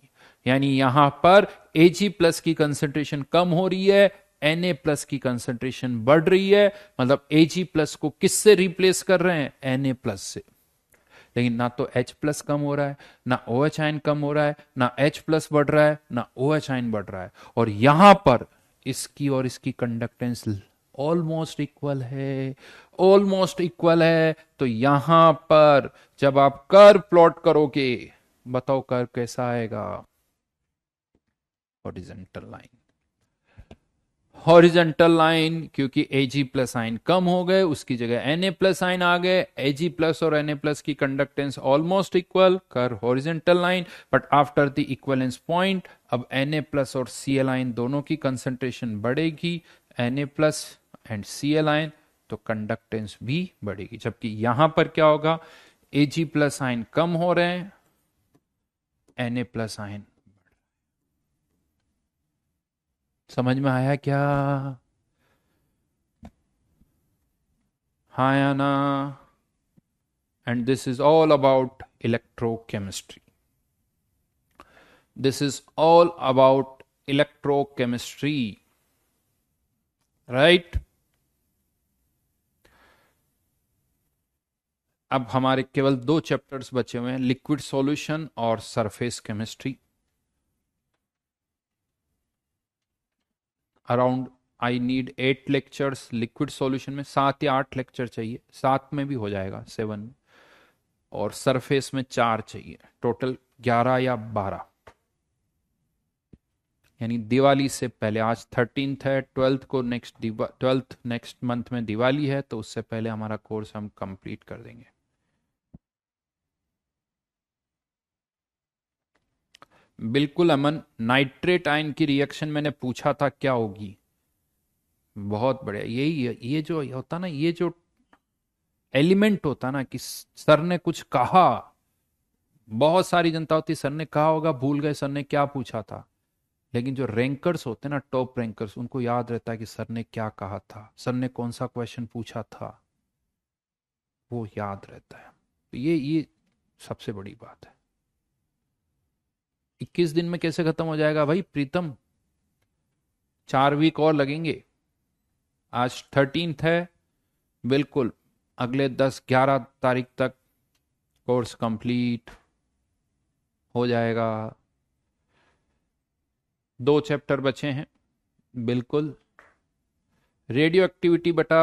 यानी यहां पर ए प्लस की कंसेंट्रेशन कम हो रही है एन ए प्लस की कंसेंट्रेशन बढ़ रही है मतलब ए प्लस को किससे रिप्लेस कर रहे हैं एन ए प्लस से लेकिन ना तो H प्लस कम हो रहा है ना ओ एच आइन कम हो रहा है ना H प्लस बढ़ रहा है ना ओ एच आइन बढ़ रहा है और यहां पर इसकी और इसकी कंडक्टेंस ऑलमोस्ट इक्वल है ऑलमोस्ट इक्वल है तो यहां पर जब आप कर प्लॉट करोगे बताओ कर कैसा आएगा हॉरिजेंटल लाइन हॉरिजेंटल लाइन क्योंकि ए जी प्लस आइन कम हो गए उसकी जगह एन ए प्लस आइन आ गए ए जी प्लस और एन ए प्लस की कंडक्टेंस ऑलमोस्ट इक्वल कर horizontal line but after the equivalence point अब एन ए प्लस और सी एल आइन दोनों की कंसेंट्रेशन बढ़ेगी N A plus and C L ion तो कंडक्टेंस भी बढ़ेगी जबकि यहां पर क्या होगा ए जी प्लस आइन कम हो रहे हैं एन ए प्लस आइन समझ में आया क्या हाँ ना and this is all about electrochemistry this is all about electrochemistry right अब हमारे केवल दो चैप्टर्स बचे हुए हैं लिक्विड सॉल्यूशन और surface chemistry around I need eight lectures liquid solution में सात या आठ लेक्चर चाहिए सात में भी हो जाएगा सेवन और सरफेस में चार चाहिए टोटल ग्यारह या बारह यानी दिवाली से पहले आज थर्टीन है ट्वेल्थ को नेक्स्ट ट्वेल्थ नेक्स्ट मंथ में दिवाली है तो उससे पहले हमारा कोर्स हम कंप्लीट कर देंगे बिल्कुल अमन नाइट्रेट आयन की रिएक्शन मैंने पूछा था क्या होगी बहुत बढ़िया यही ये जो होता ना ये जो एलिमेंट होता ना कि सर ने कुछ कहा बहुत सारी जनता होती सर ने कहा होगा भूल गए सर ने क्या पूछा था लेकिन जो रैंकर्स होते ना टॉप रैंकर्स उनको याद रहता है कि सर ने क्या कहा था सर ने कौन सा क्वेश्चन पूछा था वो याद रहता है तो ये ये सबसे बड़ी बात है इक्कीस दिन में कैसे खत्म हो जाएगा भाई प्रीतम चार वीक और लगेंगे आज थर्टीन है बिल्कुल अगले दस ग्यारह तारीख तक कोर्स कंप्लीट हो जाएगा दो चैप्टर बचे हैं बिल्कुल रेडियो एक्टिविटी बटा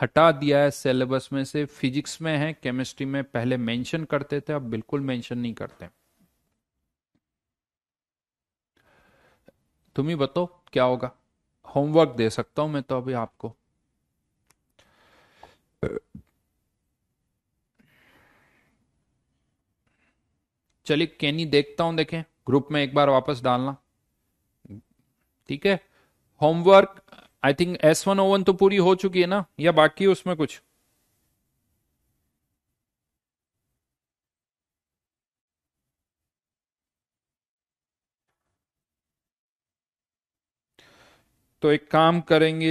हटा दिया है सिलेबस में से फिजिक्स में है केमिस्ट्री में पहले मेंशन करते थे अब बिल्कुल मेंशन नहीं करते हैं तुम ही बताओ क्या होगा होमवर्क दे सकता हूं मैं तो अभी आपको चलिए कैनी देखता हूं देखें ग्रुप में एक बार वापस डालना ठीक है homework I think S one O one तो पूरी हो चुकी है ना या बाकी उसमें कुछ तो एक काम करेंगे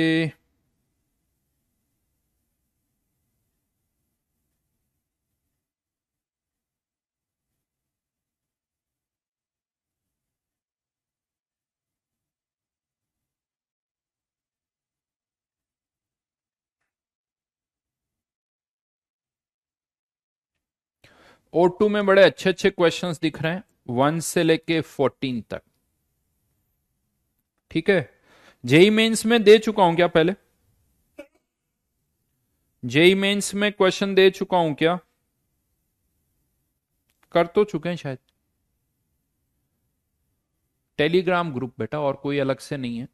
ओ टू में बड़े अच्छे अच्छे क्वेश्चंस दिख रहे हैं वन से लेके फोर्टीन तक ठीक है जेई मेंस में दे चुका हूं क्या पहले जेई मेंस में क्वेश्चन दे चुका हूं क्या कर तो चुके हैं शायद टेलीग्राम ग्रुप बेटा और कोई अलग से नहीं है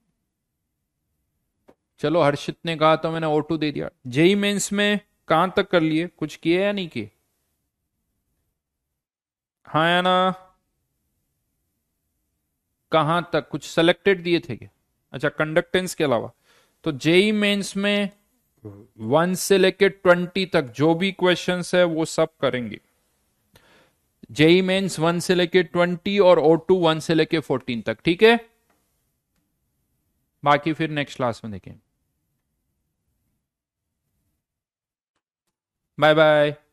चलो हर्षित ने कहा तो मैंने ओटू दे दिया जेई मेंस में कहां तक कर लिए कुछ किए या नहीं किए हाँ या ना कहां तक कुछ सेलेक्टेड दिए थे क्या अच्छा कंडक्टेंस के अलावा तो जेई मेंस में वन से लेके ट्वेंटी तक जो भी क्वेश्चन है वो सब करेंगे जेई मेंस वन से लेके ट्वेंटी और ओ टू वन से लेके फोर्टीन तक ठीक है बाकी फिर नेक्स्ट क्लास में देखें बाय बाय